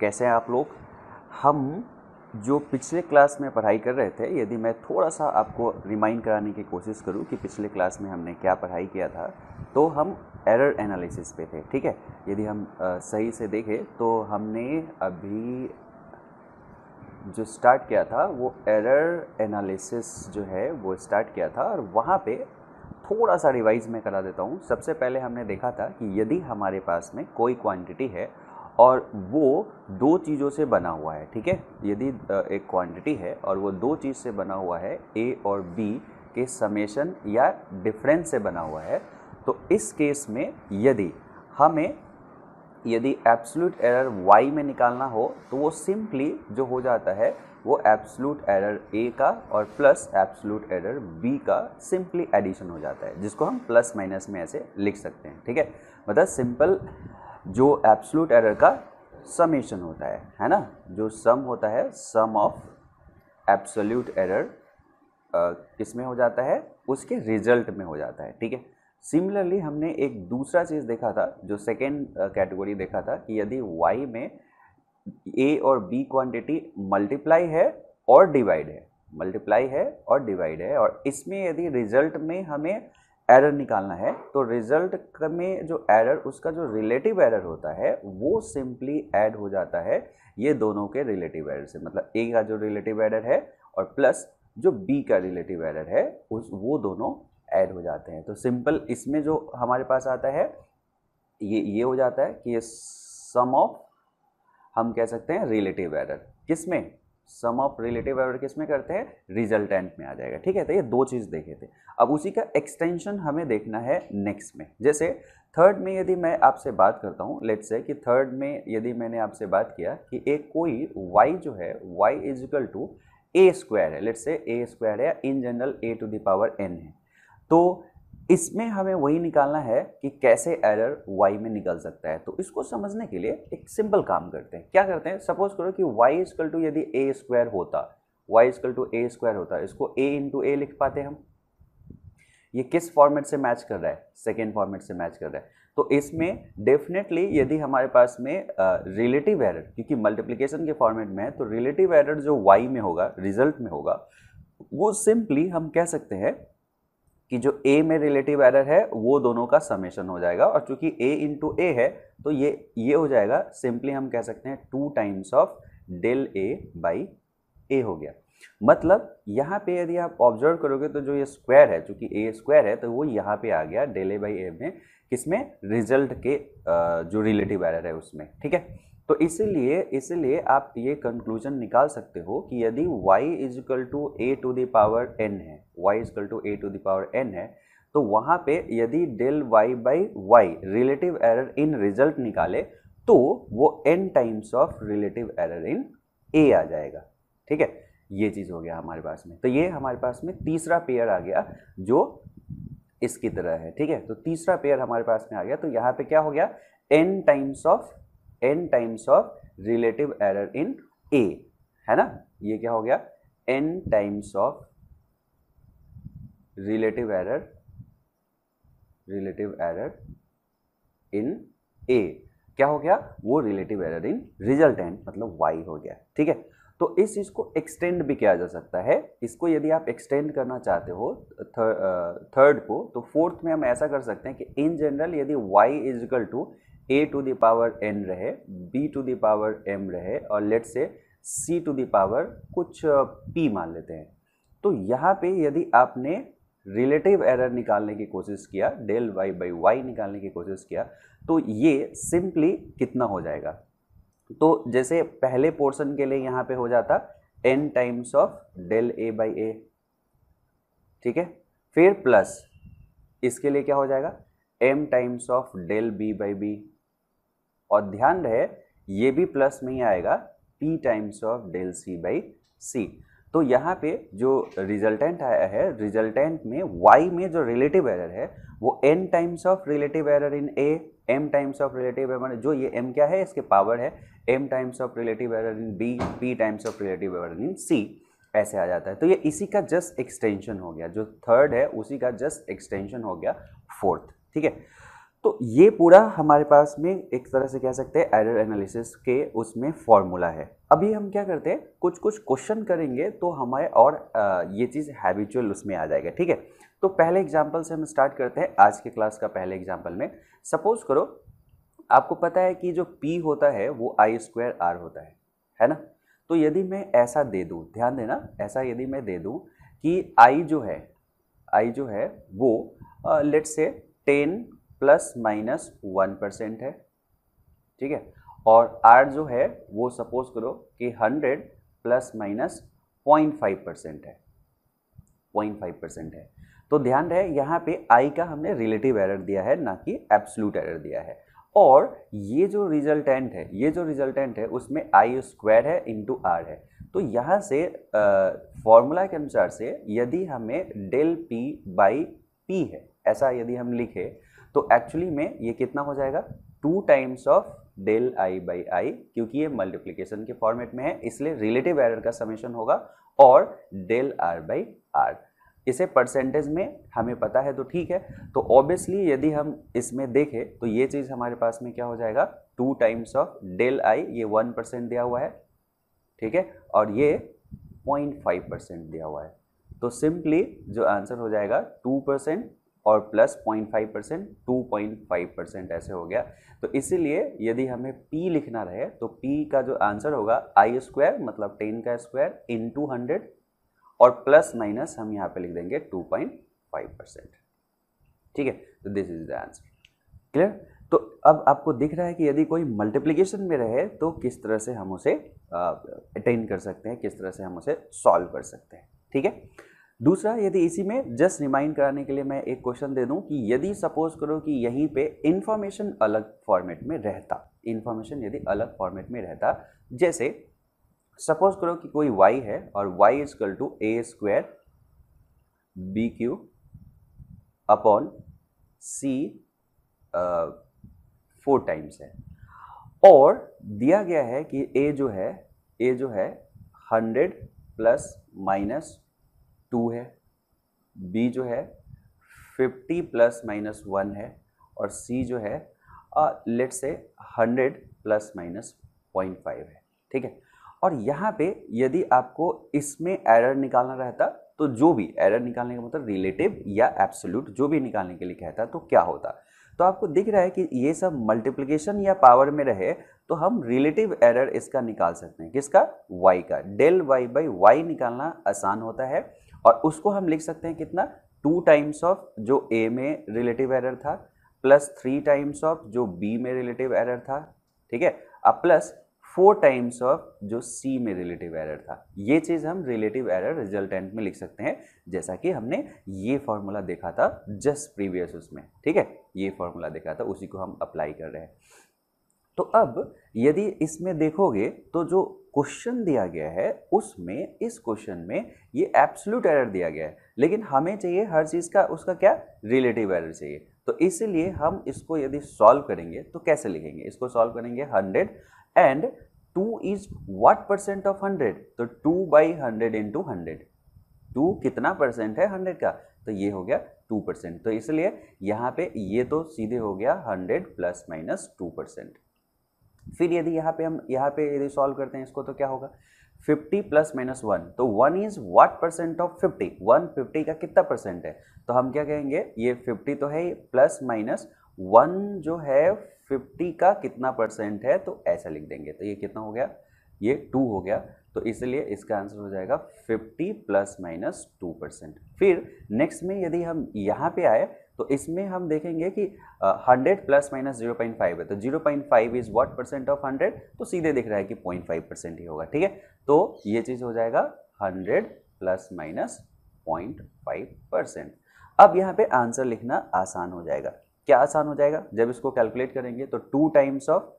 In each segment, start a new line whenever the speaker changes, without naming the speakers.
कैसे हैं आप लोग हम जो पिछले क्लास में पढ़ाई कर रहे थे यदि मैं थोड़ा सा आपको रिमाइंड कराने की कोशिश करूं कि पिछले क्लास में हमने क्या पढ़ाई किया था तो हम एरर एनालिसिस पे थे ठीक है यदि हम आ, सही से देखें तो हमने अभी जो स्टार्ट किया था वो एरर एनालिसिस जो है वो स्टार्ट किया था और वहाँ पर थोड़ा सा रिवाइज मैं करा देता हूँ सबसे पहले हमने देखा था कि यदि हमारे पास में कोई क्वांटिटी है और वो दो चीज़ों से बना हुआ है ठीक है यदि एक क्वांटिटी है और वो दो चीज़ से बना हुआ है ए और बी के समेशन या डिफरेंस से बना हुआ है तो इस केस में यदि हमें यदि एब्सोलूट एरर y में निकालना हो तो वो सिंपली जो हो जाता है वो एब्सोलूट एरर a का और प्लस एब्सोलूट एरर b का सिंपली एडिशन हो जाता है जिसको हम प्लस माइनस में ऐसे लिख सकते हैं ठीक है मतलब सिंपल जो एब्सोलूट एरर का समेशन होता है है ना जो सम होता है सम ऑफ एब्सोल्यूट एरर किस में हो जाता है उसके रिजल्ट में हो जाता है ठीक है सिमिलरली हमने एक दूसरा चीज़ देखा था जो सेकेंड कैटेगरी देखा था कि यदि वाई में ए और बी क्वांटिटी मल्टीप्लाई है और डिवाइड है मल्टीप्लाई है और डिवाइड है और इसमें यदि रिजल्ट में हमें एरर निकालना है तो रिजल्ट में जो एरर उसका जो रिलेटिव एरर होता है वो सिंपली ऐड हो जाता है ये दोनों के रिलेटिव एरर से मतलब ए का जो रिलेटिव एरर है और प्लस जो बी का रिलेटिव एरर है उस वो दोनों ऐड हो जाते हैं तो सिंपल इसमें जो हमारे पास आता है ये ये हो जाता है कि ये सम ऑफ हम कह सकते हैं रिलेटिव एरर किस में सम ऑफ रिलेटिव एवर किस में करते हैं रिजल्टेंट में आ जाएगा ठीक है तो ये दो चीज़ देखे थे अब उसी का एक्सटेंशन हमें देखना है नेक्स्ट में जैसे थर्ड में यदि मैं आपसे बात करता हूँ लेट्स से कि थर्ड में यदि मैंने आपसे बात किया कि एक कोई y जो है y is equal to a square है लेट्स से ए स्क्वायर है in general a to the power n है तो इसमें हमें वही निकालना है कि कैसे एरर y में निकल सकता है तो इसको समझने के लिए एक सिंपल काम करते हैं क्या करते हैं सपोज करो कि y इजकल टू यदि ए स्क्वायर होता y is equal to a square होता इसको a इंटू ए लिख पाते हम ये किस फॉर्मेट से मैच कर रहा है सेकेंड फॉर्मेट से मैच कर रहा है तो इसमें डेफिनेटली यदि हमारे पास में रिलेटिव एरर क्योंकि मल्टीप्लिकेशन के फॉर्मेट में है तो रिलेटिव एरर जो वाई में होगा रिजल्ट में होगा वो सिंपली हम कह सकते हैं कि जो ए में रिलेटिव एरर है वो दोनों का समेशन हो जाएगा और चूंकि ए इंटू ए है तो ये ये हो जाएगा सिंपली हम कह सकते हैं two times of del a by a हो गया मतलब यहाँ पे यदि आप ऑब्जर्व करोगे तो जो ये स्क्वायर है चूँकि ए स्क्वायर है तो वो यहाँ पे आ गया डेल ए बाई ए में किसमें रिजल्ट के जो रिलेटिव एरर है उसमें ठीक है तो इसीलिए इसीलिए आप ये कंक्लूजन निकाल सकते हो कि यदि y is equal to a to the power n है y is equal to a to the power n है तो वहाँ पे यदि del y by y relative error in result निकाले तो वो n times of relative error in a आ जाएगा ठीक है ये चीज़ हो गया हमारे पास में तो ये हमारे पास में तीसरा पेयर आ गया जो इसकी तरह है ठीक है तो तीसरा पेयर हमारे पास में आ गया तो यहाँ पे क्या हो गया n times of n times of relative error in a है ना ये क्या हो गया n times of relative error relative error in a क्या हो गया वो रिलेटिव एरर इन रिजल्टेंट मतलब वाई हो गया ठीक है तो इस चीज़ को एक्सटेंड भी किया जा सकता है इसको यदि आप एक्सटेंड करना चाहते हो थर्ड को तो फोर्थ में हम ऐसा कर सकते हैं कि इन जनरल यदि y is equal to a to the power n रहे बी टू दावर एम रहे और let say c to the power कुछ पी मान लेते हैं तो यहाँ पे यदि आपने रिलेटिव एरर निकालने की कोशिश किया डेल वाई बाई वाई निकालने की कोशिश किया तो ये सिंपली कितना हो जाएगा तो जैसे पहले पोर्शन के लिए यहाँ पे हो जाता n times of del a by a ठीक है फिर प्लस इसके लिए क्या हो जाएगा m times of del b by b और ध्यान रहे ये भी प्लस में ही आएगा p times of del c by c तो यहाँ पे जो रिजल्टेंट आया है रिजल्टेंट में y में जो रिलेटिव एरर है वो n times of relative error in a m times of relative error जो ये m क्या है इसके पावर है m times of relative error in b p times of relative error in c ऐसे आ जाता है तो ये इसी का जस्ट एक्सटेंशन हो गया जो थर्ड है उसी का जस्ट एक्सटेंशन हो गया फोर्थ ठीक है तो ये पूरा हमारे पास में एक तरह से कह सकते हैं एरर एनालिसिस के उसमें फॉर्मूला है अभी हम क्या करते हैं कुछ कुछ क्वेश्चन करेंगे तो हमारे और ये चीज़ हैबिचुअल उसमें आ जाएगा ठीक है तो पहले एग्जाम्पल से हम स्टार्ट करते हैं आज के क्लास का पहले एग्जाम्पल में सपोज करो आपको पता है कि जो पी होता है वो आई स्क्वायर आर होता है है ना तो यदि मैं ऐसा दे दूँ ध्यान देना ऐसा यदि मैं दे दूँ कि आई जो है आई जो है वो let say ten plus minus one percent है ठीक है और आर जो है वो सपोज करो कि hundred plus minus point five percent है पॉइंट फाइव परसेंट है तो ध्यान रहे यहाँ पे आई का हमने रिलेटिव एरर दिया है ना कि एब्सलूट एरर दिया है और ये जो रिजल्टेंट है ये जो रिजल्टेंट है उसमें आई स्क्वायर है इंटू आर है तो यहाँ से फॉर्मूला के अनुसार से यदि हमें डेल पी बाई पी है ऐसा यदि हम लिखें तो एक्चुअली में ये कितना हो जाएगा two times of del I by I क्योंकि ये मल्टीप्लीकेशन के फॉर्मेट में है इसलिए रिलेटिव एरर का समेशन होगा और डेल आर बाई आर इसे परसेंटेज में हमें पता है तो ठीक है तो ऑब्वियसली यदि हम इसमें देखें तो ये चीज़ हमारे पास में क्या हो जाएगा two times of del I ये वन परसेंट दिया हुआ है ठीक है और ये पॉइंट फाइव परसेंट दिया हुआ है तो सिंपली जो आंसर हो जाएगा टू परसेंट और प्लस 0.5 परसेंट टू परसेंट ऐसे हो गया तो इसीलिए यदि हमें P लिखना रहे तो P का जो आंसर होगा आई स्क्वायर मतलब टेन का स्क्वायर इन टू हंड्रेड और प्लस माइनस हम यहाँ पे लिख देंगे 2.5 परसेंट ठीक है तो this is the answer clear तो अब आपको दिख रहा है कि यदि कोई मल्टीप्लीकेशन में रहे तो किस तरह से हम उसे अटेंड कर सकते हैं किस तरह से हम उसे सॉल्व कर सकते हैं ठीक है दूसरा यदि इसी में जस्ट रिमाइंड कराने के लिए मैं एक क्वेश्चन दे दूं कि यदि सपोज करो कि यहीं पे इन्फॉर्मेशन अलग फॉर्मेट में रहता इन्फॉर्मेशन यदि अलग फॉर्मेट में रहता जैसे सपोज करो कि कोई y है और y equal to a square b q upon c four times है और दिया गया है कि a जो है a जो है हंड्रेड प्लस माइनस टू है बी जो है फिफ्टी प्लस माइनस वन है और सी जो है late say hundred plus minus point five है ठीक है और यहाँ पे यदि आपको इसमें एरर निकालना रहता तो जो भी एरर निकालने का मतलब रिलेटिव या एब्सोल्यूट जो भी निकालने के लिए कहता तो क्या होता तो आपको दिख रहा है कि ये सब मल्टीप्लिकेशन या पावर में रहे तो हम रिलेटिव एरर इसका निकाल सकते हैं किसका वाई का डेल वाई बाई वाई निकालना आसान होता है और उसको हम लिख सकते हैं कितना टू टाइम्स ऑफ जो ए में रिलेटिव एरर था प्लस थ्री टाइम्स ऑफ जो बी में रिलेटिव एरर था ठीक है अब प्लस फोर टाइम्स ऑफ जो सी में रिलेटिव एरर था ये चीज़ हम रिलेटिव एरर रिजल्टेंट में लिख सकते हैं जैसा कि हमने ये फॉर्मूला देखा था जस्ट प्रीवियस उसमें ठीक है ये फॉर्मूला देखा था उसी को हम अप्लाई कर रहे हैं तो अब यदि इसमें देखोगे तो जो क्वेश्चन दिया गया है उसमें इस क्वेश्चन में ये एब्सोल्यूट एरर दिया गया है लेकिन हमें चाहिए हर चीज़ का उसका क्या रिलेटिव एरर चाहिए तो इसलिए हम इसको यदि सॉल्व करेंगे तो कैसे लिखेंगे इसको सॉल्व करेंगे hundred and two is what percent of hundred तो two by hundred into hundred two कितना परसेंट है हंड्रेड का तो ये हो गया टू परसेंट तो इसलिए यहाँ पे ये तो सीधे हो गया hundred plus minus two percent फिर यदि यहाँ पे हम यहाँ पे यदि सॉल्व करते हैं इसको तो क्या होगा 50 प्लस माइनस वन तो one is what percent of 50 one fifty का कितना परसेंट है तो हम क्या कहेंगे ये 50 तो है प्लस माइनस वन जो है 50 का कितना परसेंट है तो ऐसा लिख देंगे तो ये कितना हो गया ये टू हो गया तो इसलिए इसका आंसर हो जाएगा 50 प्लस माइनस टू परसेंट फिर नेक्स्ट में यदि हम यहाँ पे आए तो इसमें हम देखेंगे कि hundred plus minus zero point five है तो zero point five is what percent of hundred तो सीधे दिख रहा है कि पॉइंट फाइव परसेंट ही होगा ठीक है तो ये चीज़ हो जाएगा hundred plus minus point five percent अब यहाँ पे आंसर लिखना आसान हो जाएगा क्या आसान हो जाएगा जब इसको कैलकुलेट करेंगे तो two times of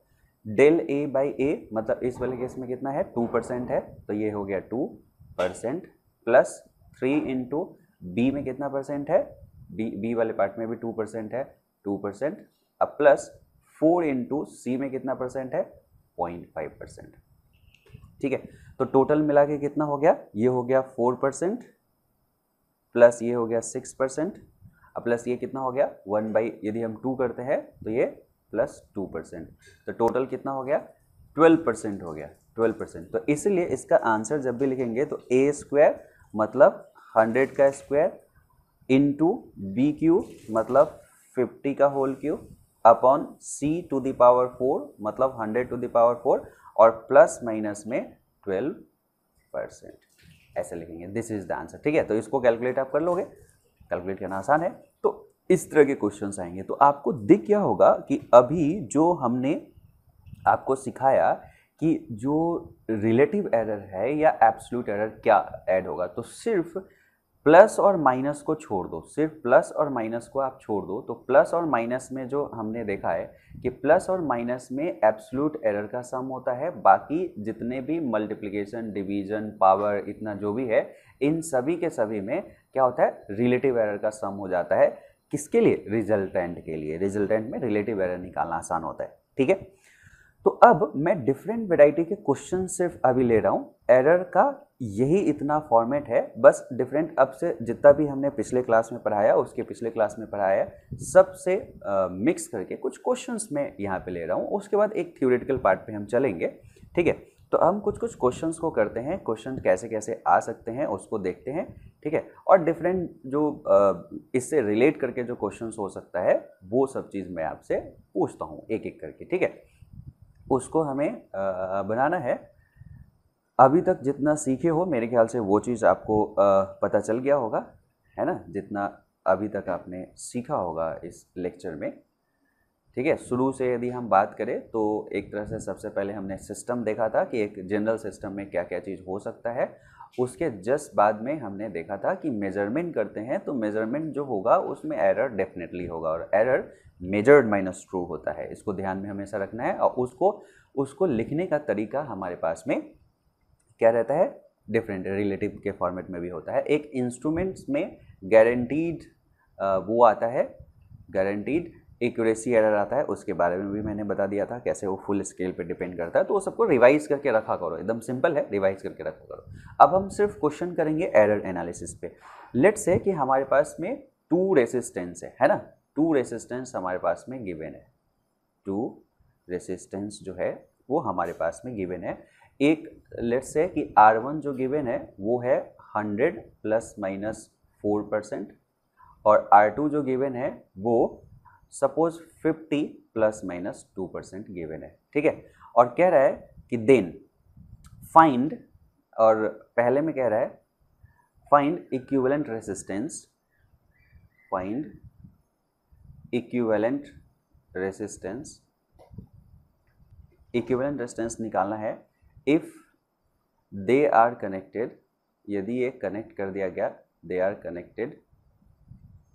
del a by a मतलब इस वाले केस में कितना है टू परसेंट है तो ये हो गया two percent plus three into b में कितना परसेंट है बी बी वाले पार्ट में भी टू परसेंट है टू परसेंट अब प्लस फोर इंटू सी में कितना परसेंट है पॉइंट फाइव परसेंट ठीक है तो टोटल मिला के कितना हो गया ये हो गया फोर परसेंट प्लस ये हो गया सिक्स परसेंट अब प्लस ये कितना हो गया वन बाई यदि हम टू करते हैं तो ये प्लस टू परसेंट तो टोटल कितना हो गया ट्वेल्व परसेंट हो गया ट्वेल्व परसेंट तो इसलिए इसका आंसर जब भी लिखेंगे तो ए स्क्वायर मतलब हंड्रेड का square into b q मतलब फिफ्टी का whole q upon c to the power four मतलब हंड्रेड टू दावर फोर और प्लस माइनस में ट्वेल्व परसेंट ऐसे लिखेंगे दिस इज द आंसर ठीक है तो इसको कैलकुलेट आप कर लोगे कैलकुलेट करना आसान है तो इस तरह के क्वेश्चंस आएंगे तो आपको दिख क्या होगा कि अभी जो हमने आपको सिखाया कि जो रिलेटिव एरर है या एब्सोल्यूट एरर क्या ऐड होगा तो सिर्फ प्लस और माइनस को छोड़ दो सिर्फ प्लस और माइनस को आप छोड़ दो तो प्लस और माइनस में जो हमने देखा है कि प्लस और माइनस में एब्सलूट एरर का सम होता है बाकी जितने भी मल्टीप्लिकेशन डिवीजन पावर इतना जो भी है इन सभी के सभी में क्या होता है रिलेटिव एरर का सम हो जाता है किसके लिए रिजल्टेंट के लिए रिजल्टेंट में रिलेटिव एरर निकालना आसान होता है ठीक है तो अब मैं डिफरेंट वेराइटी के क्वेश्चन सिर्फ अभी ले रहा हूँ एरर का यही इतना फॉर्मेट है बस डिफरेंट अब से जितना भी हमने पिछले क्लास में पढ़ाया उसके पिछले क्लास में पढ़ाया सबसे मिक्स करके कुछ क्वेश्चंस में यहाँ पे ले रहा हूँ उसके बाद एक थ्योरेटिकल पार्ट पे हम चलेंगे ठीक है तो हम कुछ कुछ क्वेश्चंस को करते हैं क्वेश्चन कैसे कैसे आ सकते हैं उसको देखते हैं ठीक है और डिफरेंट जो इससे रिलेट करके जो क्वेश्चन हो सकता है वो सब चीज़ मैं आपसे पूछता हूँ एक एक करके ठीक है उसको हमें बनाना है अभी तक जितना सीखे हो मेरे ख्याल से वो चीज़ आपको पता चल गया होगा है ना जितना अभी तक आपने सीखा होगा इस लेक्चर में ठीक है शुरू से यदि हम बात करें तो एक तरह से सबसे पहले हमने सिस्टम देखा था कि एक जनरल सिस्टम में क्या क्या चीज़ हो सकता है उसके जस्ट बाद में हमने देखा था कि मेजरमेंट करते हैं तो मेजरमेंट जो होगा उसमें एरर डेफिनेटली होगा और एरर मेजर्ड माइनस ट्रू होता है इसको ध्यान में हमेशा रखना है और उसको उसको लिखने का तरीका हमारे पास में क्या रहता है डिफरेंट रिलेटिव के फॉर्मेट में भी होता है एक इंस्ट्रूमेंट्स में गारंटीड वो आता है गारंटीड एक्यूरेसी एरर आता है उसके बारे में भी मैंने बता दिया था कैसे वो फुल स्केल पे डिपेंड करता है तो वो सबको रिवाइज करके रखा करो एकदम सिंपल है रिवाइज करके रखा करो अब हम सिर्फ क्वेश्चन करेंगे एरर एनालिसिस पे लेट से कि हमारे पास में टू रेसिस्टेंस है है ना टू रेसिस्टेंस हमारे पास में गिवेन है टू रेसिस्टेंस जो है वो हमारे पास में गिवेन है एक लेट्स से कि आर वन जो गिवेन है वो है hundred plus minus four percent और आर टू जो गिवेन है वो suppose fifty plus minus two percent given है ठीक है और कह रहा है कि देन फाइंड और पहले में कह रहा है find equivalent resistance find equivalent resistance equivalent resistance निकालना है इफ़ दे आर कनेक्टेड यदि ये कनेक्ट कर दिया गया they are connected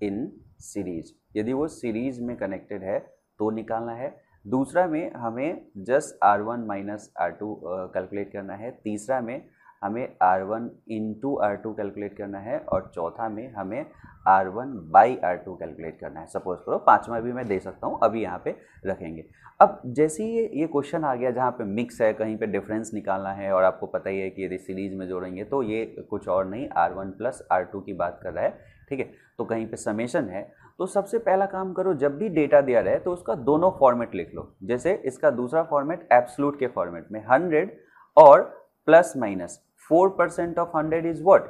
in series यदि वो सीरीज में कनेक्टेड है तो निकालना है दूसरा में हमें just r one minus r two calculate करना है तीसरा में हमें r one into r two calculate करना है और चौथा में हमें r one by are two calculate करना है सपोज करो पाँचवा भी मैं दे सकता हूँ अभी यहाँ पे रखेंगे अब जैसे ये ये क्वेश्चन आ गया जहाँ पे मिक्स है कहीं पे डिफरेंस निकालना है और आपको पता ही है कि यदि सीरीज में जोड़ेंगे तो ये कुछ और नहीं r one plus are two की बात कर रहा है ठीक है तो कहीं पे समेशन है तो सबसे पहला काम करो जब भी डेटा दिया रहे तो उसका दोनों फॉर्मेट लिख लो जैसे इसका दूसरा फॉर्मेट एब्सलूट के फॉर्मेट में हंड्रेड और plus minus four percent of hundred is what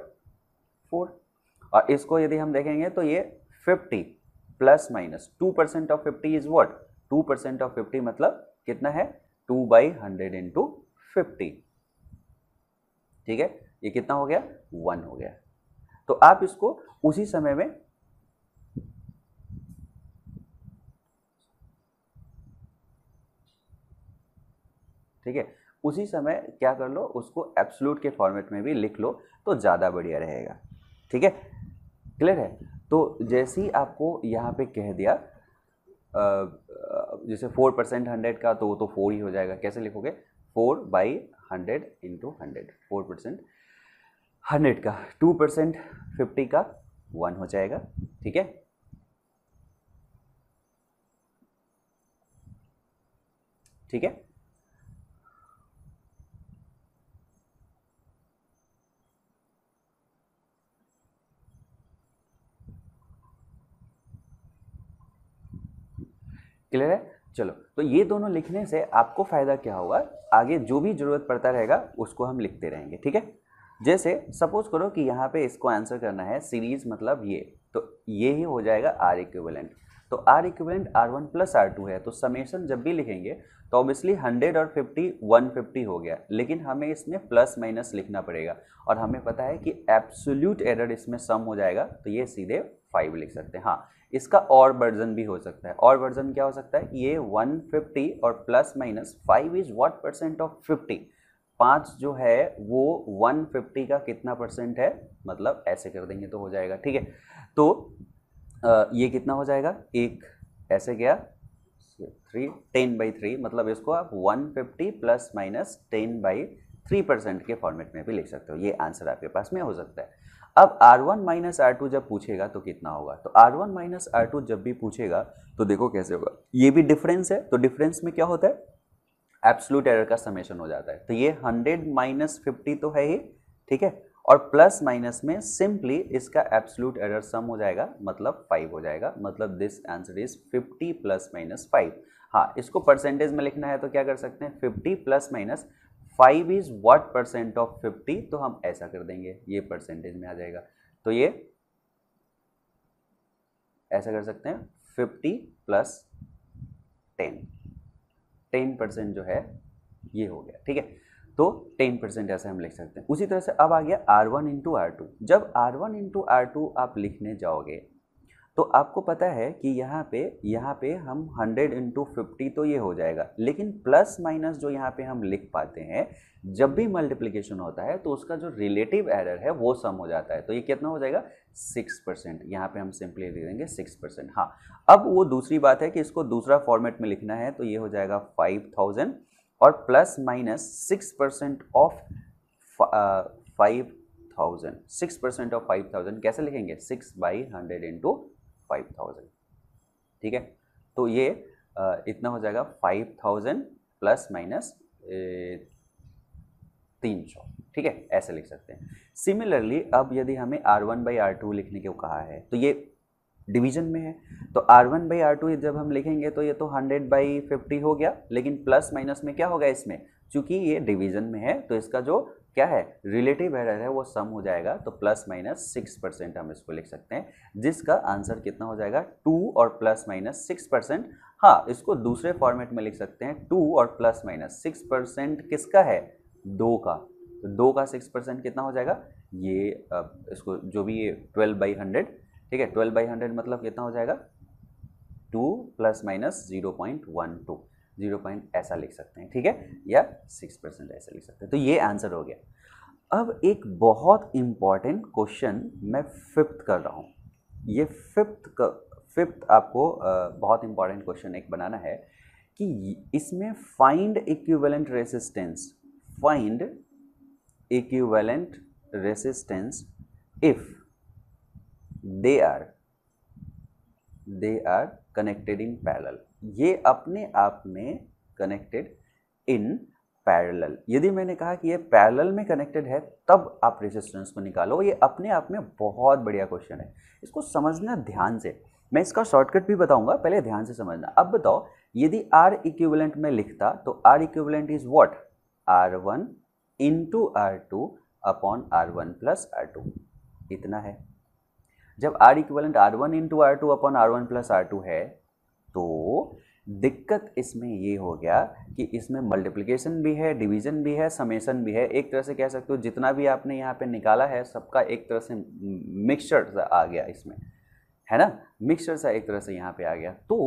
four और इसको यदि हम देखेंगे तो ये fifty plus minus two percent of fifty is what two percent of fifty मतलब कितना है two by hundred into fifty ठीक है ये कितना हो गया वन हो गया तो आप इसको उसी समय में ठीक है उसी समय क्या कर लो उसको एब्सोलूट के फॉर्मेट में भी लिख लो तो ज़्यादा बढ़िया रहेगा ठीक है क्लियर है तो जैसे ही आपको यहाँ पे कह दिया जैसे फोर परसेंट हंड्रेड का तो वो तो फोर ही हो जाएगा कैसे लिखोगे four by hundred into hundred four percent hundred का टू परसेंट फिफ्टी का वन हो जाएगा ठीक है ठीक है क्लियर है चलो तो ये दोनों लिखने से आपको फ़ायदा क्या होगा आगे जो भी ज़रूरत पड़ता रहेगा उसको हम लिखते रहेंगे ठीक है जैसे सपोज करो कि यहाँ पे इसको आंसर करना है सीरीज मतलब ये तो ये ही हो जाएगा आर इक्विवेलेंट तो r equivalent r one plus are two है तो समेशन जब भी लिखेंगे तो ऑब्वियसली हंड्रेड और फिफ्टी वन फिफ्टी हो गया लेकिन हमें इसमें प्लस माइनस लिखना पड़ेगा और हमें पता है कि एब्सोल्यूट एरर इसमें सम हो जाएगा तो ये सीधे फाइव लिख सकते हैं हाँ इसका और वर्जन भी हो सकता है और वर्जन क्या हो सकता है ये 150 और plus minus five is what percent of 50 पाँच जो है वो 150 का कितना परसेंट है मतलब ऐसे कर देंगे तो हो जाएगा ठीक है तो आ, ये कितना हो जाएगा एक ऐसे गया थ्री टेन बाई थ्री मतलब इसको आप 150 plus minus ten by three percent के फॉर्मेट में भी लिख सकते हो ये आंसर आपके पास में हो सकता है अब r one minus r two जब पूछेगा तो कितना होगा तो r one minus r two जब भी पूछेगा तो देखो कैसे होगा ये भी डिफरेंस है तो डिफरेंस में क्या होता है एब्सोलूट एरर का समेशन हो जाता है तो ये हंड्रेड माइनस फिफ्टी तो है ही ठीक है और प्लस माइनस में सिंपली इसका एब्सोलूट एरर सम हो जाएगा मतलब फाइव हो जाएगा मतलब this answer is fifty plus minus five हाँ इसको परसेंटेज में लिखना है तो क्या कर सकते हैं fifty plus minus five is what percent of fifty तो हम ऐसा कर देंगे ये परसेंटेज में आ जाएगा तो ये ऐसा कर सकते हैं fifty plus ten ten percent जो है ये हो गया ठीक है तो टेन परसेंट ऐसा हम लिख सकते हैं उसी तरह से अब आ गया r one into r two जब r one into r two आप लिखने जाओगे तो आपको पता है कि यहाँ पे यहाँ पे हम 100 इंटू फिफ्टी तो ये हो जाएगा लेकिन प्लस माइनस जो यहाँ पे हम लिख पाते हैं जब भी मल्टीप्लीकेशन होता है तो उसका जो रिलेटिव एरर है वो सम हो जाता है तो ये कितना हो जाएगा सिक्स परसेंट यहाँ पर हम सिंपली लिख देंगे सिक्स परसेंट हाँ अब वो दूसरी बात है कि इसको दूसरा फॉर्मेट में लिखना है तो ये हो जाएगा फाइव थाउजेंड और plus minus six percent of five thousand six percent of five thousand कैसे लिखेंगे six by hundred into five thousand ठीक है तो ये इतना हो जाएगा फाइव थाउजेंड प्लस माइनस तीन सौ ठीक है ऐसे लिख सकते हैं सिमिलरली अब यदि हमें r one by are two लिखने को कहा है तो ये डिवीजन में है तो r one by are two जब हम लिखेंगे तो ये तो हंड्रेड बाई फिफ्टी हो गया लेकिन प्लस माइनस में क्या होगा इसमें क्योंकि ये डिवीजन में है तो इसका जो क्या है रिलेटिव एरर है वो सम हो जाएगा तो प्लस माइनस सिक्स परसेंट हम इसको लिख सकते हैं जिसका आंसर कितना हो जाएगा टू और प्लस माइनस सिक्स परसेंट हाँ इसको दूसरे फॉर्मेट में लिख सकते हैं टू और प्लस माइनस सिक्स परसेंट किसका है दो का तो दो का सिक्स परसेंट कितना हो जाएगा ये इसको जो भी ये ट्वेल्व बाई हंड्रेड ठीक है ट्वेल्व बाई हंड्रेड मतलब कितना हो जाएगा two plus minus zero point one two zero point ऐसा लिख सकते हैं ठीक है या सिक्स परसेंट ऐसा लिख सकते हैं तो ये आंसर हो गया अब एक बहुत इम्पॉर्टेंट क्वेश्चन मैं फिफ्थ कर रहा हूँ ये फिफ्थ का फिफ्थ आपको बहुत इंपॉर्टेंट क्वेश्चन एक बनाना है कि इसमें find equivalent resistance find equivalent resistance if they are they are connected in parallel ये अपने आप में कनेक्टेड इन पैरेलल यदि मैंने कहा कि ये पैरेलल में कनेक्टेड है तब आप रेजिस्टेंस को निकालो ये अपने आप में बहुत बढ़िया क्वेश्चन है इसको समझना ध्यान से मैं इसका शॉर्टकट भी बताऊंगा पहले ध्यान से समझना अब बताओ यदि आर इक्विवेलेंट में लिखता तो r equivalent is what r one into r two upon are one plus are two इतना है जब r equivalent r one into r two upon are one plus are two है तो दिक्कत इसमें ये हो गया कि इसमें मल्टीप्लिकेशन भी है डिवीजन भी है समेसन भी है एक तरह से कह सकते हो जितना भी आपने यहाँ पे निकाला है सबका एक तरह से मिक्सचर सा आ गया इसमें है ना मिक्सचर सा एक तरह से यहाँ पे आ गया तो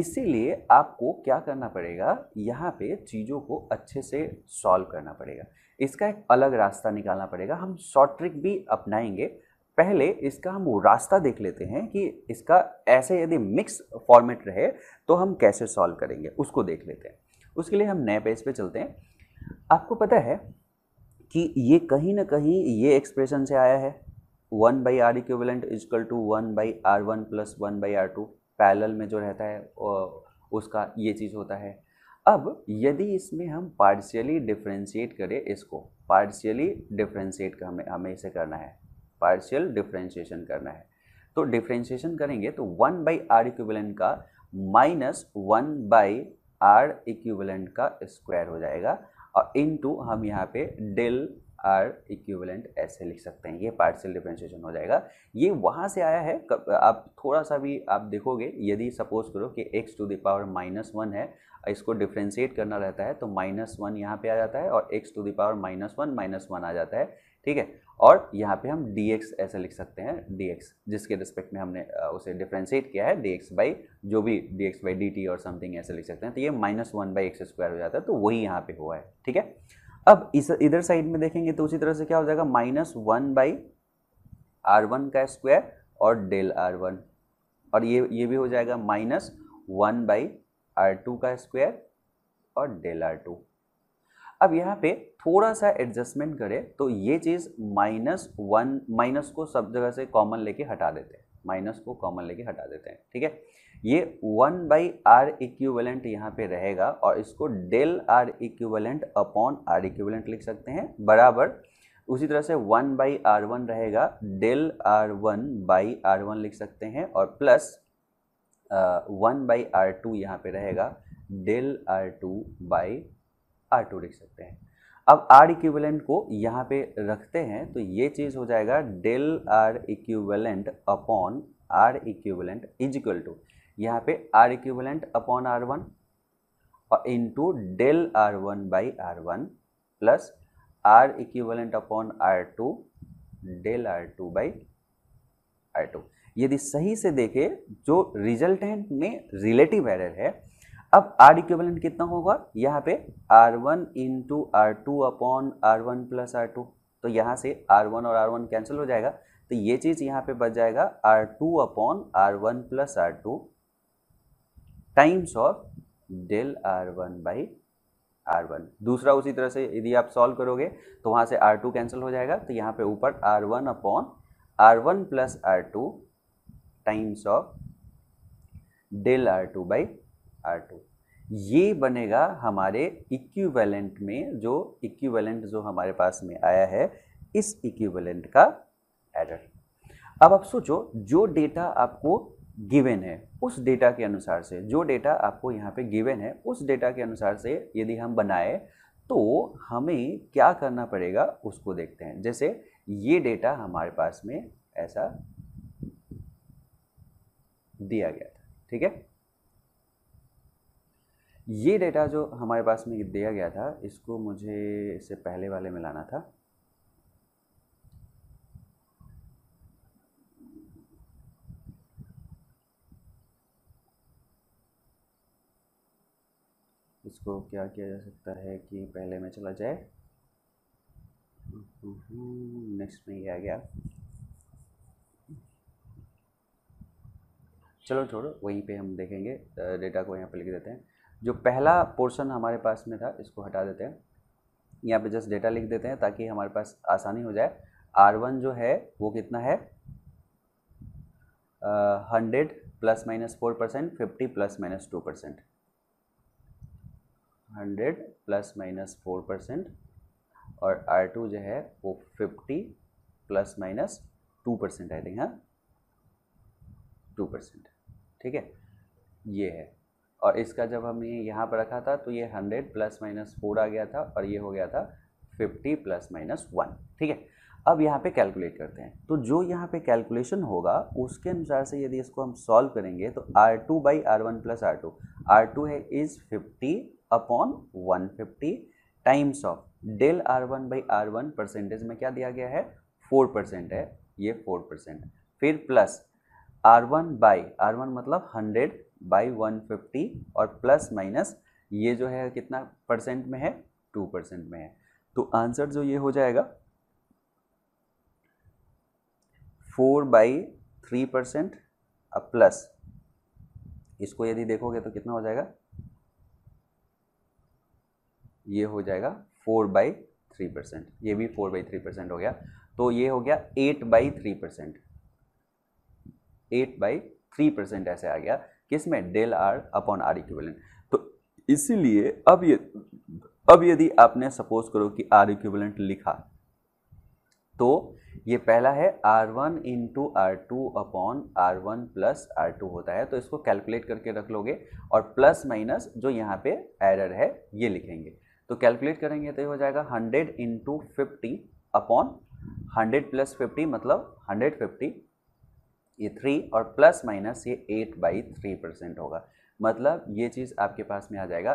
इसीलिए आपको क्या करना पड़ेगा यहाँ पे चीज़ों को अच्छे से सॉल्व करना पड़ेगा इसका एक अलग रास्ता निकालना पड़ेगा हम शॉर्ट ट्रिक भी अपनाएंगे पहले इसका हम रास्ता देख लेते हैं कि इसका ऐसे यदि मिक्स फॉर्मेट रहे तो हम कैसे सॉल्व करेंगे उसको देख लेते हैं उसके लिए हम नए पेज पे चलते हैं आपको पता है कि ये कहीं ना कहीं ये एक्सप्रेशन से आया है one by are equivalent is equal to one by are one plus one by are two parallel में जो रहता है उसका ये चीज़ होता है अब यदि इसमें हम पार्शियली डिफ्रेंशिएट करें इसको पार्शियली डिफ्रेंशिएट हमें हमें इसे करना है पार्शियल डिफ्रेंशिएशन करना है तो डिफ्रेंशिएशन करेंगे तो वन बाई आर इक्विवेलेंट का minus one by are equivalent का स्क्वायर हो जाएगा और इन टू हम यहाँ पे डेल आर इक्विवेलेंट ऐसे लिख सकते हैं ये पार्शियल डिफ्रेंशिएशन हो जाएगा ये वहाँ से आया है आप थोड़ा सा भी आप देखोगे यदि सपोज करो कि x to the power minus one है इसको डिफ्रेंशिएट करना रहता है तो माइनस वन यहाँ पे आ जाता है और x to the power minus one minus one आ जाता है ठीक है और यहाँ पे हम डी एक्स ऐसे लिख सकते हैं डी एक्स जिसके रिस्पेक्ट में हमने उसे डिफ्रेंशिएट किया है डी एक्स बाई जो भी d x by d t और समथिंग ऐसे लिख सकते हैं तो ये minus one by x square हो जाता है तो वही यहाँ पे हुआ है ठीक है अब इस इधर साइड में देखेंगे तो उसी तरह से क्या हो जाएगा minus one by are one का स्क्वायर और डेल आर वन और ये ये भी हो जाएगा minus one by are two का स्क्वायर और डेल आर टू अब यहाँ पे थोड़ा सा एडजस्टमेंट करें तो ये चीज़ माइनस वन माइनस को सब जगह से कॉमन लेके हटा देते हैं माइनस को कॉमन लेके हटा देते हैं ठीक है ये वन बाई आर इक्विवेलेंट यहाँ पे रहेगा और इसको del are equivalent upon are equivalent लिख सकते हैं बराबर उसी तरह से वन बाई आर वन रहेगा del are one by are one लिख सकते हैं और plus one by are two यहाँ पे रहेगा del are two by are two लिख सकते हैं अब आर इक्वेलेंट को यहाँ पे रखते हैं तो ये चीज़ हो जाएगा del r equivalent upon r equivalent is equal to यहाँ पे r equivalent upon are one और into del are one by are one plus r equivalent upon r two del are two by are two यदि सही से देखें जो resultant में relative error है अब आर इक्वेलेंट कितना होगा यहाँ पे r one into r two upon are one plus are two तो यहाँ से आर वन और आर वन कैंसिल हो जाएगा तो ये चीज़ यहाँ पे बच जाएगा r two upon are one plus are two times of del are one by are one दूसरा उसी तरह से यदि आप सॉल्व करोगे तो वहाँ से आर टू कैंसिल हो जाएगा तो यहाँ पे ऊपर r one upon are one plus are two times of del are two by are two ये बनेगा हमारे इक्विवेलेंट में जो इक्विवेलेंट जो हमारे पास में आया है इस इक्विवेलेंट का एडर अब आप सोचो जो डेटा आपको गिवेन है उस डेटा के अनुसार से जो डेटा आपको यहाँ पे गिवेन है उस डेटा के अनुसार से यदि हम बनाए तो हमें क्या करना पड़ेगा उसको देखते हैं जैसे ये डेटा हमारे पास में ऐसा दिया गया था ठीक है ये डेटा जो हमारे पास में दिया गया था इसको मुझे इससे पहले वाले में लाना था इसको क्या किया जा सकता है कि पहले में चला जाए नेक्स्ट में ये आ गया चलो छोड़ो वहीं पे हम देखेंगे डेटा को यहाँ पे लिख देते हैं जो पहला पोर्शन हमारे पास में था इसको हटा देते हैं यहाँ पे जस्ट डेटा लिख देते हैं ताकि हमारे पास आसानी हो जाए R1 जो है वो कितना है hundred plus minus four percent fifty plus minus two percent hundred plus minus four percent और R2 जो है वो fifty plus minus two percent I think हाँ टू परसेंट ठीक है ये है और इसका जब हमने यहाँ पर रखा था तो ये हंड्रेड प्लस माइनस फोर आ गया था और ये हो गया था फिफ्टी प्लस माइनस वन ठीक है अब यहाँ पे कैलकुलेट करते हैं तो जो यहाँ पे कैलकुलेशन होगा उसके अनुसार से यदि इसको हम सॉल्व करेंगे तो r two by are one plus are two r two है is fifty upon one fifty times of del are one by are one percentage में क्या दिया गया है फोर परसेंट है ये फोर परसेंट फिर plus r one by are one मतलब हंड्रेड बाई वन फिफ्टी और प्लस माइनस ये जो है कितना परसेंट में है टू परसेंट में है तो आंसर जो ये हो जाएगा फोर बाई थ्री परसेंट अब प्लस इसको यदि देखोगे तो कितना हो जाएगा ये हो जाएगा फोर बाई थ्री परसेंट ये भी फोर बाई थ्री परसेंट हो गया तो ये हो गया eight by three percent eight by three percent ऐसे आ गया किसमें del r upon are equivalent तो इसीलिए अब ये अब यदि आपने सपोज करो कि आर इक्विवेलेंट लिखा तो ये पहला है r one into r two upon are one plus are two होता है तो इसको कैलकुलेट करके रख लोगे और प्लस माइनस जो यहाँ पे एरर है ये लिखेंगे तो कैलकुलेट करेंगे तो ये हो जाएगा hundred into fifty upon hundred plus fifty मतलब हंड्रेड फिफ्टी ये थ्री और प्लस माइनस ये एट बाई थ्री परसेंट होगा मतलब ये चीज़ आपके पास में आ जाएगा